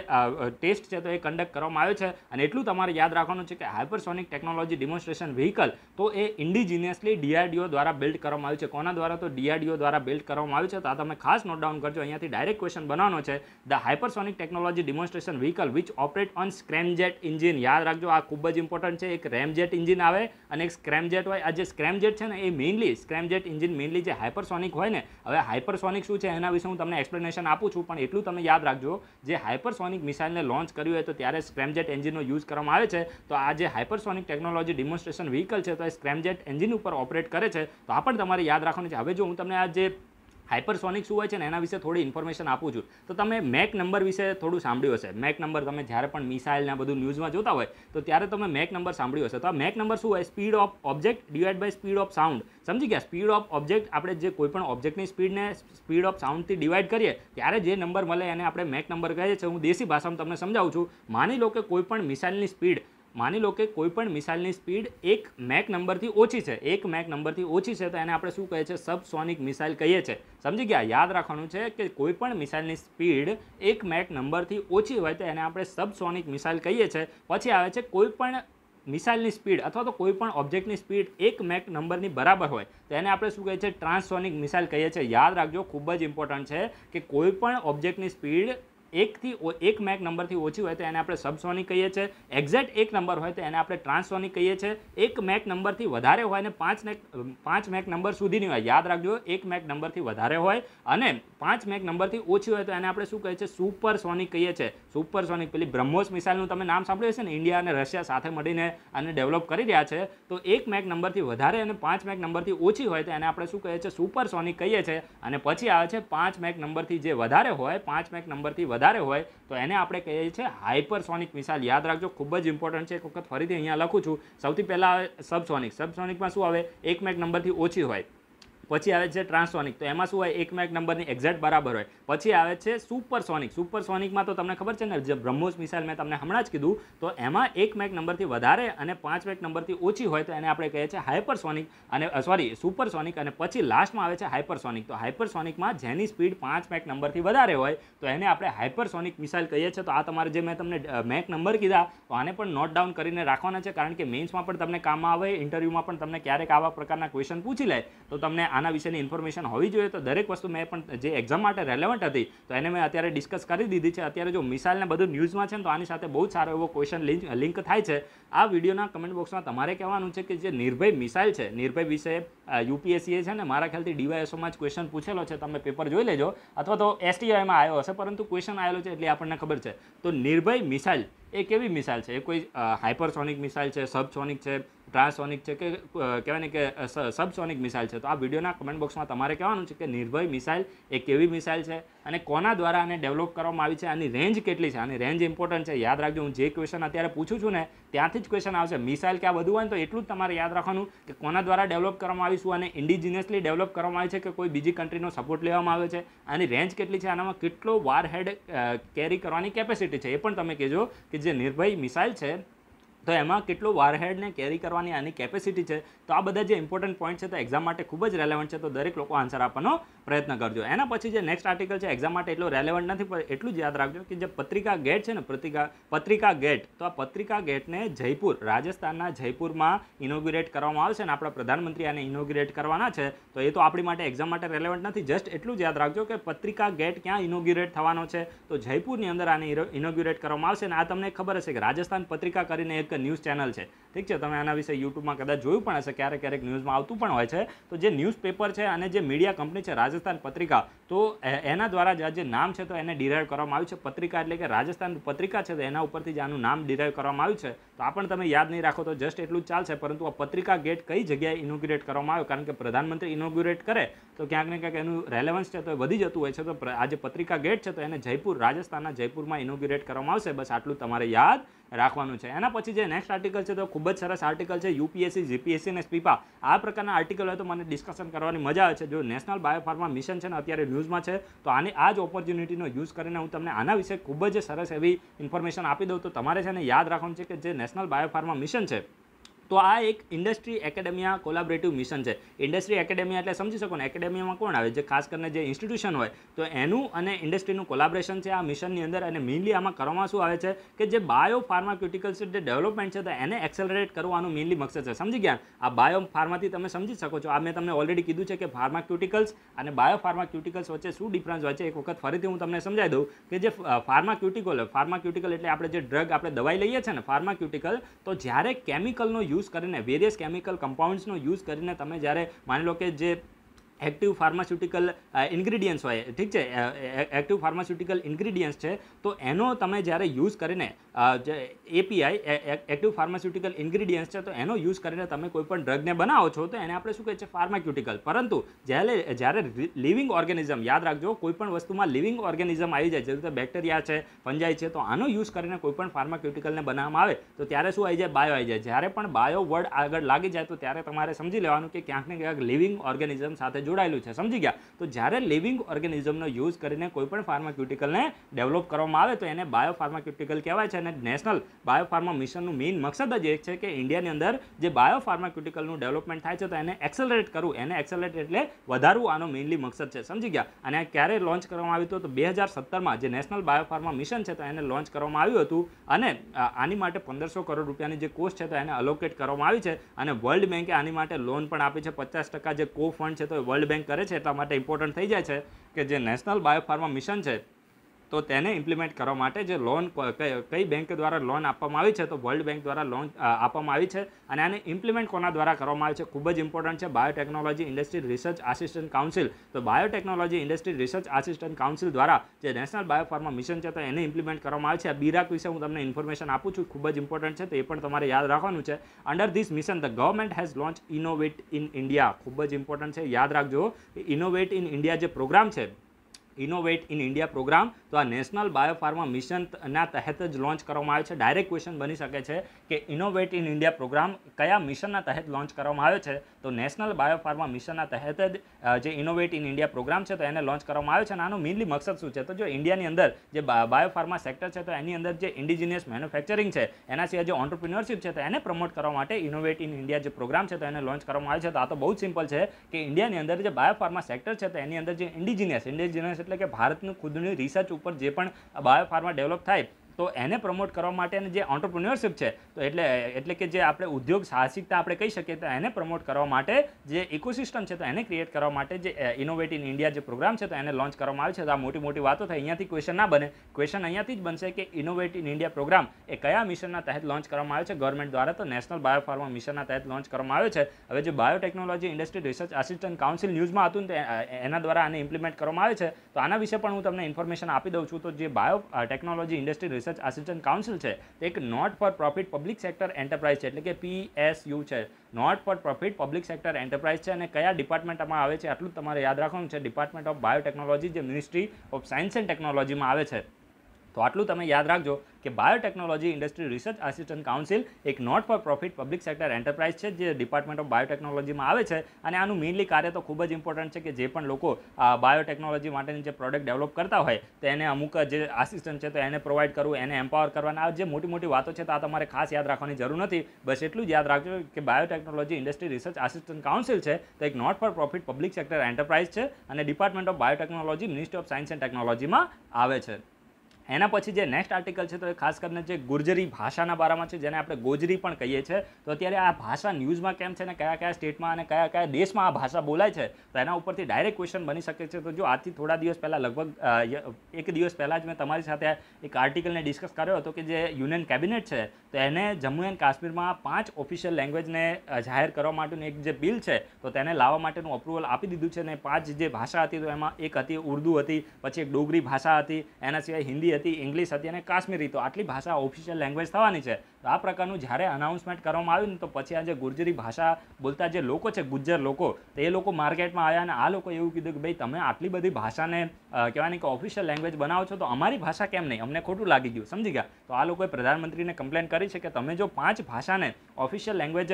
ટેસ્ટ છે તો એ કન્ડક્ટ કરવામાં આવે છે અને એટલું તમારે યાદ રાખવાનું છે કે હાઇપરસોનિક ટેકનોલોજી ડિમોન્સ્ટ્રેશન વ્હીકલ તો એ ઇન્ડિજિનિયસલી ડીઆરડીઓ ડીઆરડીઓ દ્વારા બિલ્ડ કરવામાં આવ્યું છે કોના દ્વારા તો ડીઆરડીઓ દ્વારા બિલ્ડ કરવામાં આવ્યું છે તો આ તમે ખાસ નોટ ડાઉન કરજો અહીંયાથી ડાયરેક્ટ ક્વેશ્ચન બનાવવાનો છે the hypersonic technology demonstration vehicle which operate on scramjet engine યાદ રાખજો આ ખૂબ જ ઇમ્પોર્ટન્ટ છે એક રેમજેટ ઇન્જિન આવે અને એક સ્ક્રેમજેટ હોય આ જે સ્ક્રેમજેટ છે ને એ મેઇનલી સ્ક્રેમજેટ ઇન્જિન મેઇનલી જે હાઇપરસોનિક હોય ને હવે હાઇપરસોનિક શું છે એના વિશે હું તમને એક્સપ્લેનેશન આપું છું પણ એટલું તમે યાદ રાખજો જે હાઇપરસોનિક મિસાઇલને લોન્ચ કર્યું હોય તો ત્યારે સ્ક્રેમજેટ એન્જિનનો યુઝ કરવામાં આવે છે તો આ જે હાઇપરસોનિક ટેકનોલોજી ડિમોન્સ્ટ્રેશન વ્હીકલ છે તો એ સ્ક્રેમજેટ એન્જિન ઉપર ઓપરેટ કરે છે તો આ પણ તમારે યાદ રાખવાનું છે હવે જો હું તમને આ જે હાઇપરસોનિક શું હોય છે ને એના વિશે થોડી ઇન્ફોર્મેશન આપું છું તો તમે મેક નંબર વિશે થોડું સાંભળ્યું હશે મેક નંબર તમે જ્યારે પણ મિસાઇલના બધું ન્યૂઝમાં જોતા હોય તો ત્યારે તમે મેક નંબર સાંભળ્યું હશે તો આ મેક નંબર શું હોય speed of object divide by speed of sound સમજી ગયા સ્પીડ ઓફ ઓબ્જેક્ટ આપણે જે કોઈ પણ ઓબ્જેક્ટની સ્પીડને સ્પીડ ઓફ સાઉન્ડથી ડિવાઇડ કરીએ ત્યારે જે નંબર મળે એને આપણે મેક નંબર કહીએ છીએ હું દેશી ભાષામાં તમને સમજાવું છું માની લો કે કોઈ પણ મિસાઇલની સ્પીડ માની લો કે કોઈ પણ મિસાઇલની સ્પીડ એક મેક નંબરથી ઓછી છે એક મેક નંબરથી ઓછી છે તો એને આપણે શું કહે છે સબસોનિક મિસાઇલ કહીએ છીએ સમજી ગયા યાદ રાખવાનું છે કે કોઈ પણ મિસાઇલની સ્પીડ એક મેક નંબરથી ઓછી હોય તો એને આપણે સબસોનિક મિસાઇલ કહીએ છીએ પછી આવે છે કોઈ પણ મિસાઇલની સ્પીડ અથવા તો કોઈ પણ ઓબ્જેક્ટની સ્પીડ એક મેક નંબરની બરાબર હોય તો એને આપણે શું કહીએ છીએ ટ્રાન્સોનિક મિસાઇલ કહીએ છીએ યાદ રાખજો ખૂબ જ ઇમ્પોર્ટન્ટ છે કે કોઈ પણ ઓબ્જેક્ટની સ્પીડ એકથી એક મેક નંબરથી ઓછી હોય તો એને આપણે સબસોનિક કહીએ છીએ એક્ઝેક્ટ એક નંબર હોય તો એને આપણે ટ્રાન્સોનિક કહીએ છીએ એક મેક નંબરથી વધારે હોય અને પાંચ મેક પાંચ મેક નંબર સુધીની હોય યાદ રાખજો એક મેક નંબરથી વધારે હોય અને પાંચ મેક નંબરથી ઓછી હોય તો એને આપણે શું કહીએ છીએ સોનિક કહીએ છીએ સુપર સોનિક પેલી બ્રહ્મોસ મિસાઇલનું તમે નામ સાંભળ્યું હશે ને ઇન્ડિયા અને રશિયા સાથે મળીને અને ડેવલપ કરી રહ્યા છે તો એક મેક નંબરથી વધારે અને પાંચ મેક નંબરથી ઓછી હોય તો એને આપણે શું કહીએ છીએ સુપર સુપરસોનિક કહીએ છીએ અને પછી આવે છે પાંચ મેક નંબરથી જે વધારે હોય પાંચ મેક નંબરથી વધારે વધારે હોય તો એને આપણે કહીએ છીએ હાઇપરસોનિક મિસાઇલ યાદ રાખજો ખૂબ જ ઇમ્પોર્ટન્ટ છે એક વખત ફરીથી અહીંયા લખું છું સૌથી પહેલાં સબસોનિક સબસોનિકમાં શું આવે એક મેક નંબરથી ઓછી હોય પછી આવે છે ટ્રાન્સોનિક તો એમાં શું હોય એક એક નંબરની એક્ઝેક્ટ બરાબર હોય પછી આવે છે સુપરસોનિક સુપરસોનિકમાં તો તમને ખબર છે ને જે બ્રહ્મોસ મિસાઇલ મેં તમને હમણાં જ કીધું તો એમાં એક મેક નંબરથી વધારે અને પાંચ મેક નંબરથી ઓછી હોય તો એને આપણે કહીએ છીએ હાઇપરસોનિક અને સોરી સુપરસોનિક અને પછી લાસ્ટમાં આવે છે હાઇપરસોનિક તો હાઇપરસોનિકમાં જેની સ્પીડ પાંચ મેક નંબરથી વધારે હોય તો એને આપણે હાઇપરસોનિક મિસાઇલ કહીએ છીએ તો આ તમારે જે મેં તમને મેક નંબર કીધા તો આને પણ નોટ ડાઉન કરીને રાખવાના છે કારણ કે મેન્સમાં પણ તમને કામમાં આવે ઇન્ટરવ્યૂમાં પણ તમને ક્યારેક આવા પ્રકારના ક્વેશ્ચન પૂછી લે તો તમને આ આના વિશેની ઇન્ફોર્મેશન હોવી જોઈએ તો દરેક વસ્તુ મેં પણ જે એક્ઝામ માટે રેલેવન્ટ હતી તો એને મેં અત્યારે ડિસ્કસ કરી દીધી છે અત્યારે જો મિસાઇલને બધું ન્યૂઝમાં છે ને તો આની સાથે બહુ સારો એવો ક્વેશ્ચન લિંક લિંક થાય છે આ વિડીયોના કમેન્ટ બોક્સમાં તમારે કહેવાનું છે કે જે નિર્ભય મિસાઇલ છે નિર્ભય વિશે યુપીએસસીએ છે ને મારા ખ્યાલથી ડીવાયએસઓમાં જ ક્વેશ્ચન પૂછેલો છે તમે પેપર જોઈ લેજો અથવા તો એસટીઆઈમાં આવ્યો હશે પરંતુ ક્વેશ્ચન આવેલો છે એટલે આપણને ખબર છે તો નિર્ભય મિસાઇલ એ કેવી મિસાઇલ છે એ કોઈ હાઇપરસોનિક મિસાઇલ છે સબસોનિક છે ટ્રાન્સોનિક છે કે કહેવાય ને કે સબસોનિક મિસાઇલ છે તો આ વિડીયોના કમેન્ટ બોક્સમાં તમારે કહેવાનું છે કે નિર્ભય મિસાઇલ એ કેવી મિસાઇલ છે અને કોના દ્વારા આને ડેવલપ કરવામાં આવી છે આની રેન્જ કેટલી છે આની રેન્જ ઇમ્પોર્ટન્ટ છે યાદ રાખજો હું જે ક્વેશ્ચન અત્યારે પૂછું છું ને ત્યાંથી જ ક્વેશ્ચન આવશે મિસાઇલ કે આ બધું હોય તો એટલું જ તમારે યાદ રાખવાનું કે કોના દ્વારા ડેવલપ કરવામાં આવી શું અને ઇન્ડિજિનિયસલી ડેવલપ કરવામાં આવી છે કે કોઈ બીજી કન્ટ્રીનો સપોર્ટ લેવામાં આવે છે આની રેન્જ કેટલી છે આનામાં કેટલો વાર હેડ કેરી કરવાની કેપેસિટી છે એ પણ તમે કહેજો કે જે નિર્ભય મિસાઇલ છે તો એમાં કેટલો વારહેડને કેરી કરવાની આની કેપેસિટી છે તો આ બધા જે ઇમ્પોર્ટન્ટ પોઈન્ટ છે તો એક્ઝામ માટે ખૂબ જ રેલેવન્ટ છે તો દરેક લોકો આન્સર આપવાનો પ્રયત્ન કરજો એના પછી જે નેક્સ્ટ આર્ટિકલ છે એક્ઝામ માટે એટલો રેલેવન્ટ નથી પણ એટલું જ યાદ રાખજો કે જે પત્રિકા ગેટ છે ને પત્રિકા પત્રિકા ગેટ તો આ પત્રિકા ગેટને જયપુર રાજસ્થાનના જયપુરમાં ઇનોગ્યુરેટ કરવામાં આવશે અને આપણા પ્રધાનમંત્રી આને ઇનોગ્યુરેટ કરવાના છે તો એ તો આપણી માટે એક્ઝામ માટે રેલેવન્ટ નથી જસ્ટ એટલું જ યાદ રાખજો કે પત્રિકા ગેટ ક્યાં ઇનોગ્યુરેટ થવાનો છે તો જયપુરની અંદર આને ઇનોગ્યુરેટ કરવામાં આવશે અને આ તમને ખબર હશે કે રાજસ્થાન પત્રિકા કરીને એક ન્યૂઝ ચેનલ છે ઠીક છે તમે આના વિશે યુટ્યુબમાં કદાચ જોયું પણ હશે કે ક્યારેક ક્યારેક ન્યૂઝમાં આવતું પણ હોય છે તો જે ન્યૂઝપેપર છે અને જે મીડિયા કંપની છે રાજસ્થાન પત્રિકા તો એના દ્વારા જ જે નામ છે તો એને ડિરાઈવ કરવામાં આવ્યું છે પત્રિકા એટલે કે રાજસ્થાન પત્રિકા છે તો એના ઉપરથી જે આનું નામ ડિરાઈવ કરવામાં આવ્યું છે આ પણ તમે યાદ નહીં રાખો તો જસ્ટ એટલું જ ચાલશે પરંતુ આ પત્રિકા ગેટ કઈ જગ્યાએ ઇનોગ્યુરેટ કરવામાં આવ્યો કારણ કે પ્રધાનમંત્રી ઇનોગ્યુરેટ કરે તો ક્યાંક ને ક્યાંક એનું રેલેવન્સ છે તો એ વધી જતું હોય છે તો આજે પત્રિકા ગેટ છે તો એને જયપુર રાજસ્થાનના જયપુરમાં ઇનોગ્યુરેટ કરવામાં આવશે બસ આટલું તમારે યાદ રાખવાનું છે એના પછી જે નેક્સ્ટ આર્ટિકલ છે તો ખૂબ જ સરસ આર્ટિકલ છે યુપીએસસી જીપીએસસી અને સ્પીપા આ પ્રકારના આર્ટિકલ હોય તો મને ડિસ્કશન કરવાની મજા આવે છે જો નેશનલ બાયોફાર્મા મિશન છે ને અત્યારે ન્યૂઝમાં છે તો આની આ જ ઓપોર્ચ્યુનિટીનો યુઝ કરીને હું તમને આના વિશે ખૂબ જ સરસ એવી ઇન્ફોર્મેશન આપી દઉં તો તમારે છે ને યાદ રાખવાનું છે કે જે નેશનલ નેશનલ બાયોફાર્મા મિશન છે તો આ એક ઇન્ડસ્ટ્રી એકેડેમિયા કોલાબરેટિવ મિશન છે ઇન્ડસ્ટ્રી એકેડેમિયા એટલે સમજી શકો ને એકેડેમિયામાં કોણ આવે જે ખાસ કરીને જે ઇન્સ્ટિટ્યુશન હોય તો એનું અને ઇન્ડસ્ટ્રીનું કોલાબરેશન છે આ મિશનની અંદર અને મેઇનલી આમાં કરવામાં શું આવે છે કે જે બાયો ફાર્માક્યુટિકલ્સ જે ડેવલપમેન્ટ છે તો એને એક્સેલરેટ કરવાનું મેઇનલી મકસદ છે સમજી ગયા આ બાયો ફાર્માથી તમે સમજી શકો છો આ મેં તમને ઓલરેડી કીધું છે કે ફાર્માક્યુટિકલ્સ અને બાયો ફાર્માક્યુટિકલ્સ વચ્ચે શું ડિફરન્સ હોય છે એક વખત ફરીથી હું તમને સમજાવી દઉં કે જે ફાર્માક્યુટિકલ હોય ફાર્માક્યુટિકલ એટલે આપણે જે ડ્રગ આપણે દવાઈ લઈએ છીએ ને ફાર્માક્યુટિકલ તો જ્યારે કેમિકલનો યુઝ યુઝ કરીને વેરિયસ કેમિકલ કમ્પાઉન્ડ્સનો યુઝ કરીને તમે જ્યારે માની લો કે જે એક્ટિવ ફાર્માસ્યુટિકલ ઇન્ગ્રીડિયન્ટ્સ હોય ઠીક છે એક્ટિવ ફાર્માસ્યુટિકલ ઇન્ગ્રીડિયન્ટ્સ છે તો એનો તમે જ્યારે યુઝ કરીને એપીઆઈ એક્ટિવ ફાર્માસ્યુટિકલ ઇન્ગ્રીડિયન્ટ્સ છે તો એનો યુઝ કરીને તમે કોઈપણ ડ્રગને બનાવો છો તો એને આપણે શું કહે છે ફાર્માક્યુટિકલ પરંતુ જ્યારે જ્યારે લિવિંગ ઓર્ગેનિઝમ યાદ રાખજો કોઈપણ વસ્તુમાં લિવિંગ ઓર્ગેનિઝમ આવી જાય જે રીતે બેક્ટેરિયા છે ફંજાઈ છે તો આનો યુઝ કરીને કોઈપણ ફાર્માક્યુટિકલને બનાવવામાં આવે તો ત્યારે શું આવી જાય બાયો આવી જાય જ્યારે પણ બાયો વર્ડ આગળ લાગી જાય તો ત્યારે તમારે સમજી લેવાનું કે ક્યાંક ને ક્યાંક લિવિંગ ઓર્ગેનિઝમ સાથે જો જોડાયેલું છે સમજી ગયા તો જ્યારે લિવિંગ ઓર્ગેનિઝમનો યુઝ કરીને કોઈપણ ફાર્માક્યુટિકલને ડેવલપ કરવામાં આવે તો એને બાયો ફાર્માક્યુટિકલ કહેવાય છે અને નેશનલ બાયોફાર્મા મિશનનું મેઇન મકસદ જ એક છે કે ઇન્ડિયાની અંદર જે બાયો ફાર્માક્યુટિકલનું ડેવલપમેન્ટ થાય છે તો એને એક્સેલરેટ કરવું એને એક્સેલરેટ એટલે વધારવું આનો મેઇનલી મકસદ છે સમજી ગયા અને ક્યારે લોન્ચ કરવામાં આવ્યું હતું તો બે હજાર સત્તરમાં જે નેશનલ બાયોફાર્મા મિશન છે તો એને લોન્ચ કરવામાં આવ્યું હતું અને આની માટે પંદરસો કરોડ રૂપિયાની જે કોસ્ટ છે તો એને અલોકેટ કરવામાં આવી છે અને વર્લ્ડ બેન્કે આની માટે લોન પણ આપી છે પચાસ જે કો ફંડ છે તો વર્લ્ડ વર્લ્ડ બેંક કરે છે એટલા માટે ઇમ્પોર્ટન્ટ થઈ જાય છે કે જે નેશનલ બાયોફાર્મા મિશન છે તો તેને ઇમ્પ્લિમેન્ટ કરવા માટે જે લોન કઈ બેંક દ્વારા લોન આપવામાં આવી છે તો વર્લ્ડ બેંક દ્વારા લોન આપવામાં આવી છે અને આને ઇમ્પ્લિમેન્ટ કોના દ્વારા કરવામાં આવે છે ખૂબ જ ઇમ્પોર્ટન્ટ છે biotechnology industry research assistant council તો biotechnology industry research assistant council દ્વારા જે નેશનલ બાયોફાર્મા મિશન છે તો એને ઇમ્પ્લિમેન્ટ કરવામાં આવે છે આ બીરાક વિશે હું તમને ઇન્ફોર્મેશન આપું છું ખૂબ જ ઇમ્પોર્ટન્ટ છે તો એ પણ તમારે યાદ રાખવાનું છે under this mission the government has launch innovate in India ખૂબ જ ઇમ્પોર્ટન્ટ છે યાદ રાખજો ઇનોવેટ ઇન ઇન્ડિયા જે પ્રોગ્રામ છે ઇનોવેટ ઇન ઇન્ડિયા પ્રોગ્રામ તો આ નેશનલ બાયોફાર્મા મિશનના તહેત જ લોન્ચ કરવામાં આવ્યો છે ડાયરેક્ટ ક્વેશ્ચન બની શકે છે કે ઇનોવેટ ઇન ઇન્ડિયા પ્રોગ્રામ કયા મિશનના તહેત લોન્ચ કરવામાં આવ્યો છે તો નેશનલ બાયોફાર્મા મિશનના તહેત જ જે ઇનોવેટ ઇન ઇન્ડિયા પ્રોગ્રામ છે તો એને લોન્ચ કરવામાં આવ્યો છે અને આનો મેઇનલી મકસદ શું છે તો જો ઇન્ડિયાની અંદર જે બાયોફાર્મા સેક્ટર છે તો એની અંદર જે ઇન્ડિજિનિયસ મેન્યુફેક્ચરિંગ છે એના સિવાય જે ઓન્ટરપ્રિન્યોરશિપ છે તો એને પ્રમોટ કરવા માટે ઇનોવેટ ઇન ઇન્ડિયા જે પ્રોગ્રામ છે તો એને લોન્ચ કરવામાં આવ્યો છે તો આ તો બહુ જ સિમ્પલ છે કે ઇન્ડિયાની અંદર જે બાયોફાર્મા સેક્ટર છે તો એની અંદર જે ઇન્ડિજિનિયસ ઇન્ડિજિનિયસ એટલે કે ભારતનું ખુદનું રિસર્ચ ઉપર જે પણ બાયોફાર્મા ડેવલપ થાય તો એને પ્રમોટ કરવા માટેની જે ઓન્ટરપ્રિન્યોરશિપ છે તો એટલે એટલે કે જે આપણે ઉદ્યોગ સાહસિકતા આપણે કહી શકીએ તો એને પ્રમોટ કરવા માટે જે ઇકોસિસ્ટમ છે તો એને ક્રિએટ કરવા માટે જે ઇનોવેટ ઇન્ડિયા જે પ્રોગ્રામ છે તો એને લોન્ચ કરવામાં આવે છે તો આ મોટી મોટી વાતો થાય અહીંયાથી ક્વેશ્ચન ના બને ક્વેશ્ચન અહીંયાથી જ બનશે કે ઇનોવેટ ઇન્ડિયા પ્રોગ્રામ એ કયા મિશનના તહેત લોન્ચ કરવામાં આવે છે ગવર્મેન્ટ દ્વારા તો નેશનલ બાયોફાર્મા મિશનના તહેત લોન્ચ કરવામાં આવે છે હવે જે biotechnology industry research assistant council ન્યૂઝમાં હતું ને એના દ્વારા આને ઇમ્પ્લિમેન્ટ કરવામાં આવે છે તો આના વિશે પણ હું તમને ઇન્ફોર્મેશન આપી દઉં છું તો જે bio technology industry research assistant council છે તે એક not for profit public sector enterprise છે એટલે કે પીએસયુ છે not for profit public sector enterprise છે અને કયા ડિપાર્ટમેન્ટમાં આવે છે આટલું તમારે યાદ રાખવાનું છે ડિપાર્ટમેન્ટ ઓફ બાયોટેકનોલોજી જે મિનિસ્ટ્રી ઓફ સાયન્સ એન્ડ ટેકનોલોજીમાં આવે છે તો આટલું તમે યાદ રાખજો કે biotechnology industry research assistant council એક not for profit public sector enterprise છે જે ડિપાર્ટમેન્ટ ઓફ બાયોટેકનોલોજીમાં આવે છે અને આનું મેઇનલી કાર્ય તો ખૂબ જ ઇમ્પોર્ટન્ટ છે કે જે પણ લોકો બાયોટેકનોલોજી માટેની જે પ્રોડક્ટ ડેવલપ કરતા હોય તો એને અમુક જે આસિસ્ટન્ટ છે તો એને પ્રોવાઈડ કરવું એને એમ્પાવર કરવાના આ જે મોટી મોટી વાતો છે તો આ તમારે ખાસ યાદ રાખવાની જરૂર નથી બસ એટલું જ યાદ રાખજો કે biotechnology industry research assistant council છે તો એક not for profit public sector enterprise છે અને department of biotechnology ministry of science and ટેકનોલોજીમાં આવે છે એના પછી જે નેક્સ્ટ આર્ટિકલ છે તો એ ખાસ કરીને જે ગુર્જરી ભાષાના બારામાં છે જેને આપણે ગોજરી પણ કહીએ છીએ તો અત્યારે આ ભાષા ન્યૂઝમાં કેમ છે ને કયા કયા સ્ટેટમાં અને કયા કયા દેશમાં આ ભાષા બોલાય છે તો એના ઉપરથી ડાયરેક્ટ ક્વેશ્ચન બની શકે છે તો જો આજથી થોડા દિવસ પહેલાં લગભગ એક દિવસ પહેલાં જ મેં તમારી સાથે એક આર્ટિકલને ડિસ્કસ કર્યો હતો કે જે યુનિયન કેબિનેટ છે તો એને જમ્મુ એન્ડ કાશ્મીરમાં પાંચ ઓફિશિયલ લેંગ્વેજને જાહેર કરવા માટેનું એક જે બિલ છે તો તેને લાવવા માટેનું અપ્રુવલ આપી દીધું છે અને પાંચ જે ભાષા હતી તો એમાં એક હતી ઉર્દુ હતી પછી એક ડોગરી ભાષા હતી એના સિવાય હિન્દી હતી ઇંગ્લિશ હતી અને કાશ્મીરી તો આટલી ભાષા ઓફિશિયલ લેંગ્વેજ થવાની છે તો આ પ્રકારનું જ્યારે અનાઉન્સમેન્ટ કરવામાં આવ્યું ને તો પછી આ જે ગુર્જરી ભાષા બોલતા જે લોકો છે ગુજ્જર લોકો તો એ લોકો માર્કેટમાં આવ્યા અને આ લોકો એવું કીધું કે ભાઈ તમે આટલી બધી ભાષાને કહેવાની કે ઓફિશિયલ લેંગ્વેજ બનાવો છો તો અમારી ભાષા કેમ નહીં અમને ખોટું લાગી ગયું સમજી ગયા તો આ લોકોએ પ્રધાનમંત્રીને કમ્પ્લેન કરી છે કે તમે જો પાંચ ભાષાને ઓફિશિયલ લેંગ્વેજ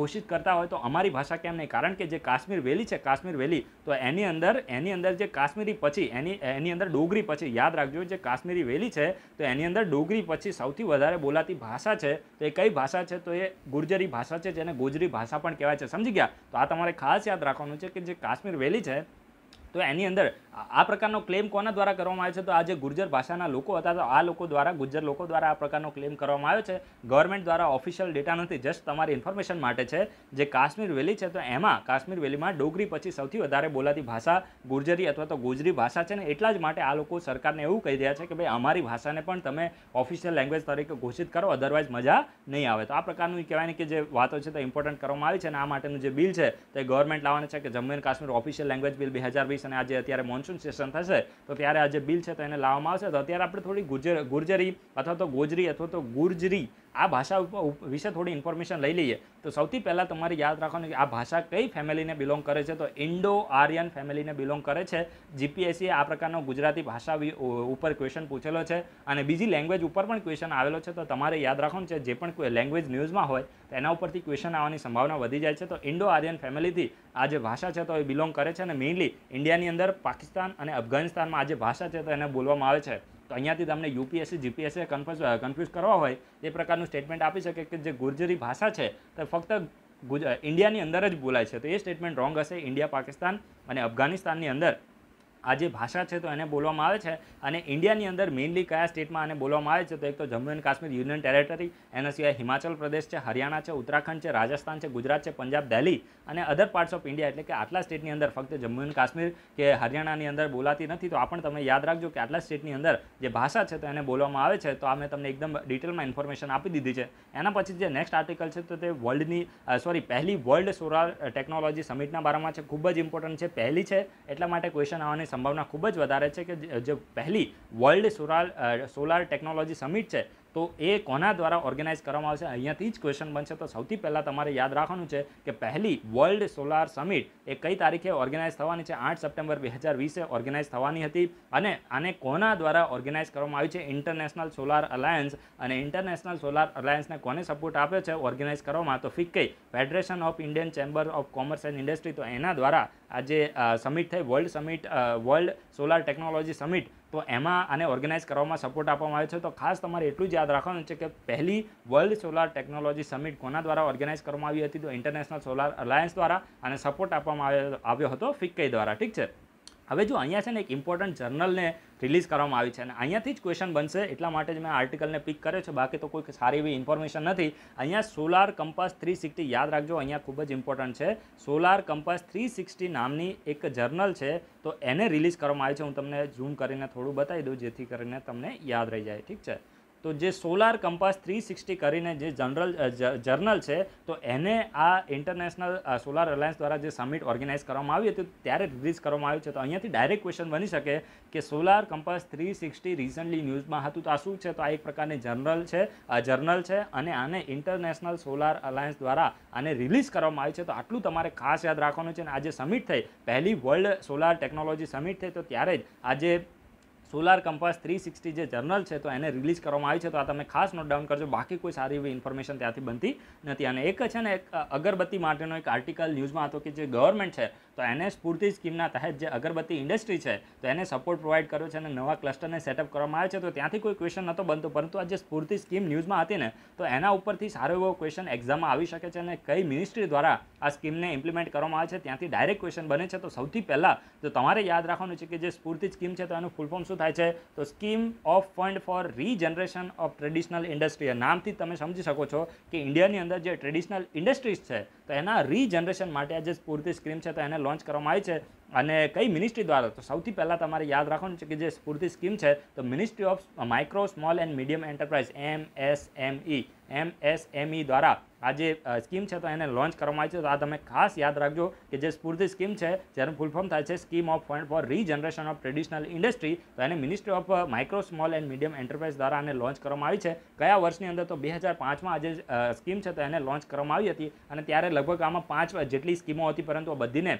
ઘોષિત કરતા હોય તો અમારી ભાષા કેમ નહીં કારણ કે જે કાશ્મીર વેલી છે કાશ્મીર વેલી તો એની અંદર એની અંદર જે કાશ્મીરી પછી એની એની અંદર ડોગરી પછી યાદ રાખજો જે કાશ્મીરી વેલી છે તો એની અંદર ડોગરી પછી સૌથી વધારે બોલાતી ભાષા છે તો એ કઈ ભાષા છે તો એ ગુર્જરી ભાષા છે જેને ગોજરી ભાષા પણ કહેવાય છે સમજી ગયા તો આ તમારે ખાસ યાદ રાખવાનું છે કે જે કાશ્મીર વેલી છે તો એની અંદર આ પ્રકારનો ક્લેમ કોના દ્વારા કરવામાં આવે છે તો આ ગુર્જર ભાષાના લોકો હતા તો આ લોકો દ્વારા ગુર્જર લોકો દ્વારા આ પ્રકારનો ક્લેમ કરવામાં આવ્યો છે ગવર્મેન્ટ દ્વારા ઓફિશિયલ ડેટા નથી જસ્ટ તમારી ઇન્ફોર્મેશન માટે છે જે કાશ્મીર વેલી છે તો એમાં કાશ્મીર વેલીમાં ડોગરી પછી સૌથી વધારે બોલાતી ભાષા ગુર્જરી અથવા તો ગુજરી ભાષા છે ને એટલા જ માટે આ લોકો સરકારને એવું કહી રહ્યા છે કે ભાઈ અમારી ભાષાને પણ તમે ઓફિશિયલ લેંગ્વેજ તરીકે ઘોષિત કરો અદરવાઇઝ મજા નહીં આવે તો આ પ્રકારનું કહેવાય ને કે જે વાતો છે તે ઇમ્પોર્ટન્ટ કરવામાં આવી છે અને આ માટેનું જે બિલ છે તે ગવર્મેન્ટ લાવવાનું છે કે Jammu and Kashmir official language bill બે અને આજે અત્યારે મોન્સૂન સેશન થશે તો ત્યારે આ જે બિલ છે તો એને લાવવામાં આવશે તો અત્યારે આપણે થોડી ગુજર ગુર્જરી અથવા તો ગોજરી અથવા તો ગુર્જરી આ ભાષા ઉપર વિશે થોડી ઇન્ફોર્મેશન લઈ લઈએ તો સૌથી પહેલાં તમારે યાદ રાખવાનું કે આ ભાષા કઈ ફેમિલીને બિલોંગ કરે છે તો ઇન્ડો આર્યન ફેમિલીને બિલોંગ કરે છે જીપીએસસી આ પ્રકારનો ગુજરાતી ભાષા ઉપર ક્વેશ્ચન પૂછેલો છે અને બીજી લેંગ્વેજ ઉપર પણ ક્વેશ્ચન આવેલો છે તો તમારે યાદ રાખવાનું છે જે પણ લેંગ્વેજ ન્યૂઝમાં હોય તો એના ઉપરથી ક્વેશ્ચન આવવાની સંભાવના વધી જાય છે તો ઇન્ડો આર્યન ફેમિલીથી આ જે ભાષા છે તો એ બિલોંગ કરે છે અને મેઇનલી ઇન્ડિયાની અંદર પાકિસ્તાન અને અફઘાનિસ્તાનમાં આ જે ભાષા છે તો એને બોલવામાં આવે છે તો અહીંયાથી તમને યુપીએસસી જીપીએસસી કન્ફ્યુઝ કન્ફ્યુઝ કરવા હોય એ પ્રકારનું સ્ટેટમેન્ટ આપી શકે કે જે ગુર્જરી ભાષા છે તે ફક્ત ઇન્ડિયાની અંદર જ બોલાય છે તો એ સ્ટેટમેન્ટ રોંગ હશે ઇન્ડિયા પાકિસ્તાન અને અફઘાનિસ્તાનની અંદર આ જે ભાષા છે તો એને બોલવામાં આવે છે અને ઇન્ડિયાની અંદર મેઇનલી કયા સ્ટેટમાં આને બોલવામાં આવે છે તો એક તો Jammu and Kashmir union territory એના સિવાય હિમાચલ પ્રદેશ છે હરિયાણા છે ઉત્તરાખંડ છે રાજસ્થાન છે ગુજરાત છે પંજાબ દિલ્હી અને અધર પાર્ટસ ઓફ ઇન્ડિયા એટલે કે આટલા સ્ટેટની અંદર ફક્ત જમ્મુ એન્ડ કાશ્મીર કે હરિયાણાની અંદર બોલાતી નથી તો આ પણ તમે યાદ રાખજો કે આટલા સ્ટેટની અંદર જે ભાષા છે તો એને બોલવામાં આવે છે તો આ મેં તમને એકદમ ડિટેલમાં ઇન્ફોર્મેશન આપી દીધી છે એના પછી જે નેક્સ્ટ આર્ટિકલ છે તો તે વર્લ્ડની સોરી પહેલી વર્લ્ડ સોલાર ટેકનોલોજી સમિટના બારામાં છે ખૂબ જ ઇમ્પોર્ટન્ટ છે પહેલી છે એટલા માટે ક્વેશ્ચન આવવાની સંભાવના ખૂબ જ વધારે છે કે જે પહેલી world solar solar technology summit છે તો એ કોના દ્વારા ઓર્ગેનાઇઝ કરવામાં આવશે અહીંયાથી જ ક્વેશ્ચન બનશે તો સૌથી પહેલાં તમારે યાદ રાખવાનું છે કે પહેલી વર્લ્ડ સોલાર સમિટ એ કઈ તારીખે ઓર્ગેનાઇઝ થવાની છે આઠ સપ્ટેમ્બર બે હજાર વીસે ઓર્ગેનાઇઝ થવાની હતી અને આને કોના દ્વારા ઓર્ગેનાઇઝ કરવામાં આવી છે ઇન્ટરનેશનલ સોલાર અલાયન્સ અને ઇન્ટરનેશનલ સોલાર અલાયન્સને કોને સપોર્ટ આપ્યો છે ઓર્ગેનાઇઝ કરવામાં તો FICCI federation of Indian chamber of commerce and industry તો એના દ્વારા આજે સમિટ થઈ world summit world solar technology summit તો એમાં આને ઓર્ગેનાઇઝ કરવામાં સપોર્ટ આપવામાં આવે છે તો ખાસ તમારે એટલું જ યાદ રાખવાનું છે કે પહેલી વર્લ્ડ સોલાર ટેકનોલોજી સમિટ કોના દ્વારા ઓર્ગેનાઇઝ કરવામાં આવી હતી તો ઇન્ટરનેશનલ સોલાર અલાયન્સ દ્વારા અને સપોર્ટ આપવામાં આવ્યો હતો ફિક્કઈ દ્વારા ઠીક છે હવે જો અહીંયા છે ને એક ઇમ્પોર્ટન્ટ જર્નલને રિલીઝ કરવામાં આવી છે અને અહીંયાથી જ ક્વેશ્ચન બનશે એટલા માટે જ મેં આર્ટિકલને પિક કર્યો છે બાકી તો કોઈ સારી એવી ઇન્ફોર્મેશન નથી અહીંયા સોલાર કંપાસ થ્રી સિક્સટી યાદ રાખજો અહીંયા ખૂબ જ ઇમ્પોર્ટન્ટ છે સોલાર કંપાસ થ્રી સિક્સટી નામની એક જર્નલ છે તો એને રિલીઝ કરવામાં આવી છે હું તમને ઝૂમ કરીને થોડું બતાવી દઉં જેથી કરીને તમને યાદ રહી જાય ઠીક છે તો જે સોલાર કંપાસ થ્રી સિક્સટી કરીને જે જનરલ જર્નલ છે તો એને આ ઇન્ટરનેશનલ સોલાર અલાયન્સ દ્વારા જે સમિટ ઓર્ગેનાઇઝ કરવામાં આવી હતી ત્યારે રિલીઝ કરવામાં આવ્યું છે તો અહીંયાથી ડાયરેક્ટ ક્વેશ્ચન બની શકે કે solar compass three sixty recently ન્યૂઝમાં હતું તો આ શું છે તો આ એક પ્રકારની જર્નલ છે જર્નલ છે અને આને ઇન્ટરનેશનલ સોલાર અલાયન્સ દ્વારા આને રિલીઝ કરવામાં આવ્યું છે તો આટલું તમારે ખાસ યાદ રાખવાનું છે અને આજે સમિટ થઈ પહેલી વર્લ્ડ સોલાર ટેકનોલોજી સમિટ થઈ તો ત્યારે જ આજે સોલાર કંપાસ થ્રી સિક્સટી જે જર્નલ છે તો એને રિલીઝ કરવામાં આવી છે તો આ તમે ખાસ નોટ ડાઉન કરજો બાકી કોઈ સારી એવી ઇન્ફોર્મેશન ત્યાંથી બનતી નથી અને એક છે ને એક અગરબત્તી માટેનો એક આર્ટિકલ ન્યૂઝમાં હતો કે જે ગવર્મેન્ટ છે તો એને સ્ફૂર્તિ સ્કીમના તહેત જે અગરબત્તી ઇન્ડસ્ટ્રી છે તો એને સપોર્ટ પ્રોવાઈડ કર્યો છે અને નવા ક્લસ્ટરને સેટઅપ કરવામાં આવે છે તો ત્યાંથી કોઈ ક્વેશ્ચન નહોતો બનતો પરંતુ આ જે સ્ફૂર્તિ સ્કીમ ન્યૂઝમાં હતી ને તો એના ઉપરથી સારો એવો ક્વેશ્ચન એક્ઝામમાં આવી શકે છે અને કઈ મિનિસ્ટ્રી દ્વારા આ સ્કીમને ઇમ્પ્લિમેન્ટ કરવામાં આવે છે ત્યાંથી ડાયરેક્ટ ક્વેશ્ચન બને છે તો સૌથી પહેલાં જો તમારે યાદ રાખવાનું છે કે જે સ્ફૂર્તિ સ્કીમ છે તો એનું ફૂલ ફોર્મ શું થાય છે તો scheme of fund for regeneration of traditional industry નામથી તમે સમજી શકો છો કે ઇન્ડિયાની અંદર જે ટ્રેડિશનલ ઇન્ડસ્ટ્રીઝ છે તો એના રીજનરેશન માટે આ જે સ્ફૂર્તિ સ્કીમ છે તો એને લોન્ચ કરવામાં આવી છે અને કઈ મિનિસ્ટ્રી દ્વારા તો સૌથી પહેલાં તમારે યાદ રાખવાનું છે કે જે સ્ફૂર્તિ સ્કીમ છે તો ministry of micro small and medium enterprise M S M E M S M E દ્વારા આ જે સ્કીમ છે તો એને લોન્ચ કરવામાં આવી છે તો આ તમે ખાસ યાદ રાખજો કે જે સ્ફૂર્તિ સ્કીમ છે જેનું ફૂલ ફોર્મ થાય છે scheme of fund for regeneration of traditional industry તો એને ministry of micro small and medium enterprise દ્વારા આને લોન્ચ કરવામાં આવી છે કયા વર્ષની અંદર તો બે હજાર પાંચમાં આ જે સ્કીમ છે તો એને લોન્ચ કરવામાં આવી હતી અને ત્યારે લગભગ આમાં પાંચ જેટલી સ્કીમો હતી પરંતુ બધીને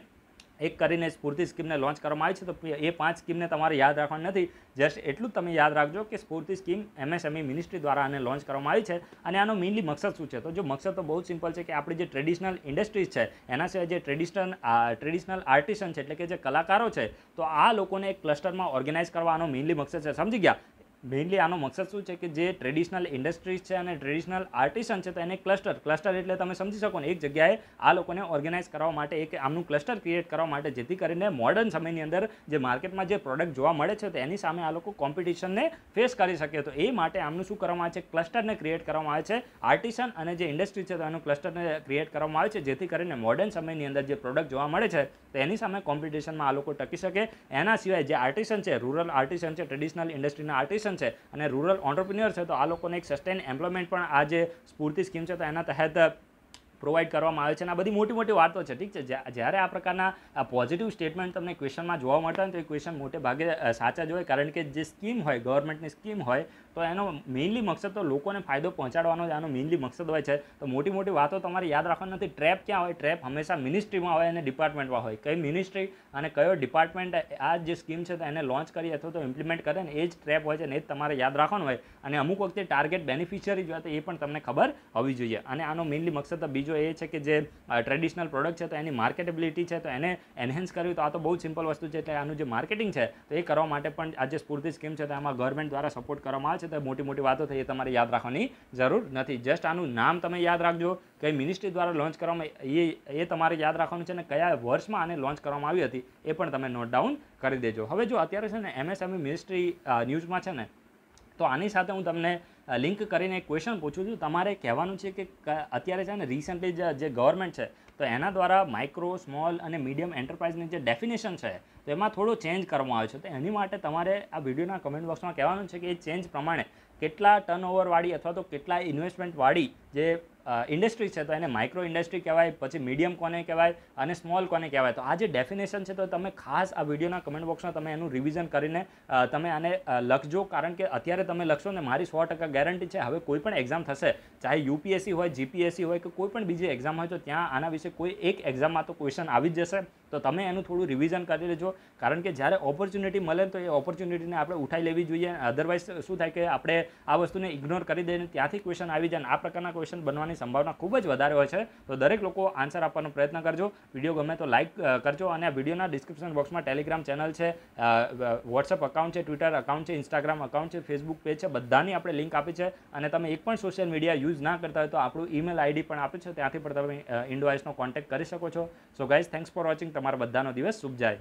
એક કરીને સ્ફૂર્તિ સ્કીમને લોન્ચ કરવામાં આવી છે તો એ પાંચ સ્કીમને તમારે યાદ રાખવાની નથી જસ્ટ એટલું તમે યાદ રાખજો કે સ્ફૂર્તિ સ્કીમ એમએસએમઈ મિનિસ્ટ્રી દ્વારા આને લોન્ચ કરવામાં આવી છે અને આનો મેઇનલી મકસદ શું છે તો જો મકસદ તો બહુ સિમ્પલ છે કે આપણી જે ટ્રેડિશનલ ઇન્ડસ્ટ્રીઝ છે એના સિવાય જે ટ્રેડિશનલ ટ્રેડિશનલ આર્ટિસ્ટન છે એટલે કે જે કલાકારો છે તો આ લોકોને એક ક્લસ્ટરમાં ઓર્ગેનાઇઝ કરવાનો મેઇનલી મકસદ છે સમજી ગયા મેઇનલી આનો મકસદ શું છે કે જે ટ્રેડિશનલ ઇન્ડસ્ટ્રીઝ છે અને ટ્રેડિશનલ આર્ટિશન છે તો એને ક્લસ્ટર ક્લસ્ટર એટલે તમે સમજી શકો ને એક જગ્યાએ આ લોકોને ઓર્ગેનાઇઝ કરવા માટે એક આમનું ક્લસ્ટર ક્રિએટ કરવા માટે જેથી કરીને મોડર્ન સમયની અંદર જે માર્કેટમાં જે પ્રોડક્ટ જોવા મળે છે તો એની સામે આ લોકો કોમ્પિટિશનને ફેસ કરી શકે તો એ માટે આમનું શું કરવામાં આવે છે ક્લસ્ટરને ક્રિએટ કરવામાં આવે છે આર્ટિશન અને જે ઇન્ડસ્ટ્રી છે તો એનું ક્લસ્ટરને ક્રિએટ કરવામાં આવે છે જેથી કરીને મોડર્ન સમયની અંદર જે પ્રોડક્ટ જોવા મળે છે તો એની સામે કોમ્પિટિશનમાં આ લોકો ટકી શકે એના સિવાય જે આર્ટિસન છે રૂરલ આર્ટિસન છે ટ્રેડિશનલ ઇન્ડસ્ટ્રીના આર્ટિશન કોર્પોરેશન છે અને રૂરલ ઓન્ટરપ્રિન્યોર છે તો આ લોકોને એક સસ્ટેન એમ્પ્લોયમેન્ટ પણ આ જે સ્ફૂર્તિ સ્કીમ છે તો એના તહેત પ્રોવાઈડ કરવામાં આવે છે અને આ બધી મોટી મોટી વાતો છે ઠીક છે જ્યારે આ પ્રકારના પોઝિટિવ સ્ટેટમેન્ટ તમને ક્વેશ્ચનમાં જોવા મળતા હોય તો એ ક્વેશ્ચન મોટે ભાગે સાચા જ હોય કારણ કે જે સ્કીમ હોય ગવર્મેન્ટની સ્કીમ હોય તો એનો મેઇનલી મકસદ તો લોકોને ફાયદો પહોંચાડવાનો જ આનો મેઇનલી મકસદ હોય છે તો મોટી મોટી વાતો તમારે યાદ રાખવાની નથી ટ્રેપ ક્યાં હોય ટ્રેપ હંમેશા મિનિસ્ટ્રીમાં હોય અને ડિપાર્ટમેન્ટમાં હોય કઈ મિનિસ્ટ્રી અને કયો ડિપાર્ટમેન્ટ આ જે સ્કીમ છે તો એને લોન્ચ કરી અથવા તો ઇમ્પ્લિમેન્ટ કરે ને એ જ ટ્રેપ હોય છે ને એ જ તમારે યાદ રાખવાનું હોય અને અમુક વખતે ટાર્ગેટ બેનિફિશિયરી જોઈએ તો એ પણ તમને ખબર હોવી જોઈએ અને આનો મેઇનલી મકસદ તો બીજો બીજો એ છે કે જે ટ્રેડિશનલ પ્રોડક્ટ છે તો એની માર્કેટેબિલિટી છે તો એને એન્હેન્સ કરવી તો આ તો બહુ સિમ્પલ વસ્તુ છે એટલે આનું જે માર્કેટિંગ છે તો એ કરવા માટે પણ આ જે સ્ફૂર્તિ સ્કીમ છે તો એમાં ગવર્મેન્ટ દ્વારા સપોર્ટ કરવામાં આવે છે તો મોટી મોટી વાતો થઈ એ તમારે યાદ રાખવાની જરૂર નથી જસ્ટ આનું નામ તમે યાદ રાખજો કઈ મિનિસ્ટ્રી દ્વારા લોન્ચ કરવામાં એ એ તમારે યાદ રાખવાનું છે અને કયા વર્ષમાં આને લોન્ચ કરવામાં આવી હતી એ પણ તમે નોટ ડાઉન કરી દેજો હવે જો અત્યારે છે ને એમએસએમઈ મિનિસ્ટ્રી ન્યૂઝમાં છે ને તો આની સાથે હું તમને લિંક કરીને એક ક્વેશ્ચન પૂછું છું તમારે કહેવાનું છે કે અત્યારે છે ને રિસન્ટલી જે ગવર્મેન્ટ છે તો એના દ્વારા માઇક્રો સ્મોલ અને મીડિયમ એન્ટરપ્રાઇઝની જે ડેફિનેશન છે તો એમાં થોડો ચેન્જ કરવામાં આવ્યો છે તો એની માટે તમારે આ વિડીયોના કમેન્ટ બોક્સમાં કહેવાનું છે કે એ ચેન્જ પ્રમાણે કેટલા ટર્નઓવરવાળી અથવા તો કેટલા ઇન્વેસ્ટમેન્ટવાળી જે ઇન્ડસ્ટ્રી છે તો એને માઇક્રો ઇન્ડસ્ટ્રી કહેવાય પછી મીડિયમ કોને કહેવાય અને સ્મોલ કોને કહેવાય તો આ જે ડેફિનેશન છે તો તમે ખાસ આ વિડીયોના કમેન્ટ બોક્સમાં તમે એનું રિવિઝન કરીને તમે આને લખજો કારણ કે અત્યારે તમે લખશો ને મારી સો ટકા ગેરંટી છે હવે કોઈ પણ એક્ઝામ થશે ચાહે યુપીએસસી હોય જીપીએસસી હોય કે કોઈ પણ બીજી એક્ઝામ હોય તો ત્યાં આના વિશે કોઈ એક એક્ઝામમાં તો ક્વેશ્ચન આવી જ જશે તો તમે એનું થોડું રિવિઝન કરી લેજો કારણ કે જ્યારે ઓપોર્ચ્યુનિટી મળે તો એ ઓપોર્ચ્યુનિટીને આપણે ઉઠાઈ લેવી જોઈએ અધરવાઇઝ શું થાય કે આપણે આ વસ્તુને ઇગ્નોર કરી દઈને ત્યાંથી ક્વેશ્ચન આવી જાય આ પ્રકારના ક્વેશ્ચન બનવાની સંભાવના ખૂબ જ વધારે હોય છે તો દરેક લોકો આન્સર આપવાનો પ્રયત્ન કરજો વિડીયો ગમે તો લાઇક કરજો અને આ વિડીયોના ડિસ્ક્રિપ્શન બોક્સમાં ટેલિગ્રામ ચેનલ છે વોટ્સઅપ અકાઉન્ટ છે ટ્વિટર અકાઉન્ટ છે ઇન્સ્ટાગ્રામ અકાઉન્ટ છે ફેસબુક પેજ છે બધાની આપણે લિંક આપી છે અને તમે એક પણ સોશિયલ મીડિયા યુઝ ના કરતા હોય તો આપણું ઈમેલ આઈડી પણ આપ્યું છે ત્યાંથી પણ તમે ઇન્ડોઆઇસનો કોન્ટેક્ટ કરી શકો છો so guys thanks for watching તમારા બધાનો દિવસ શુભ જાય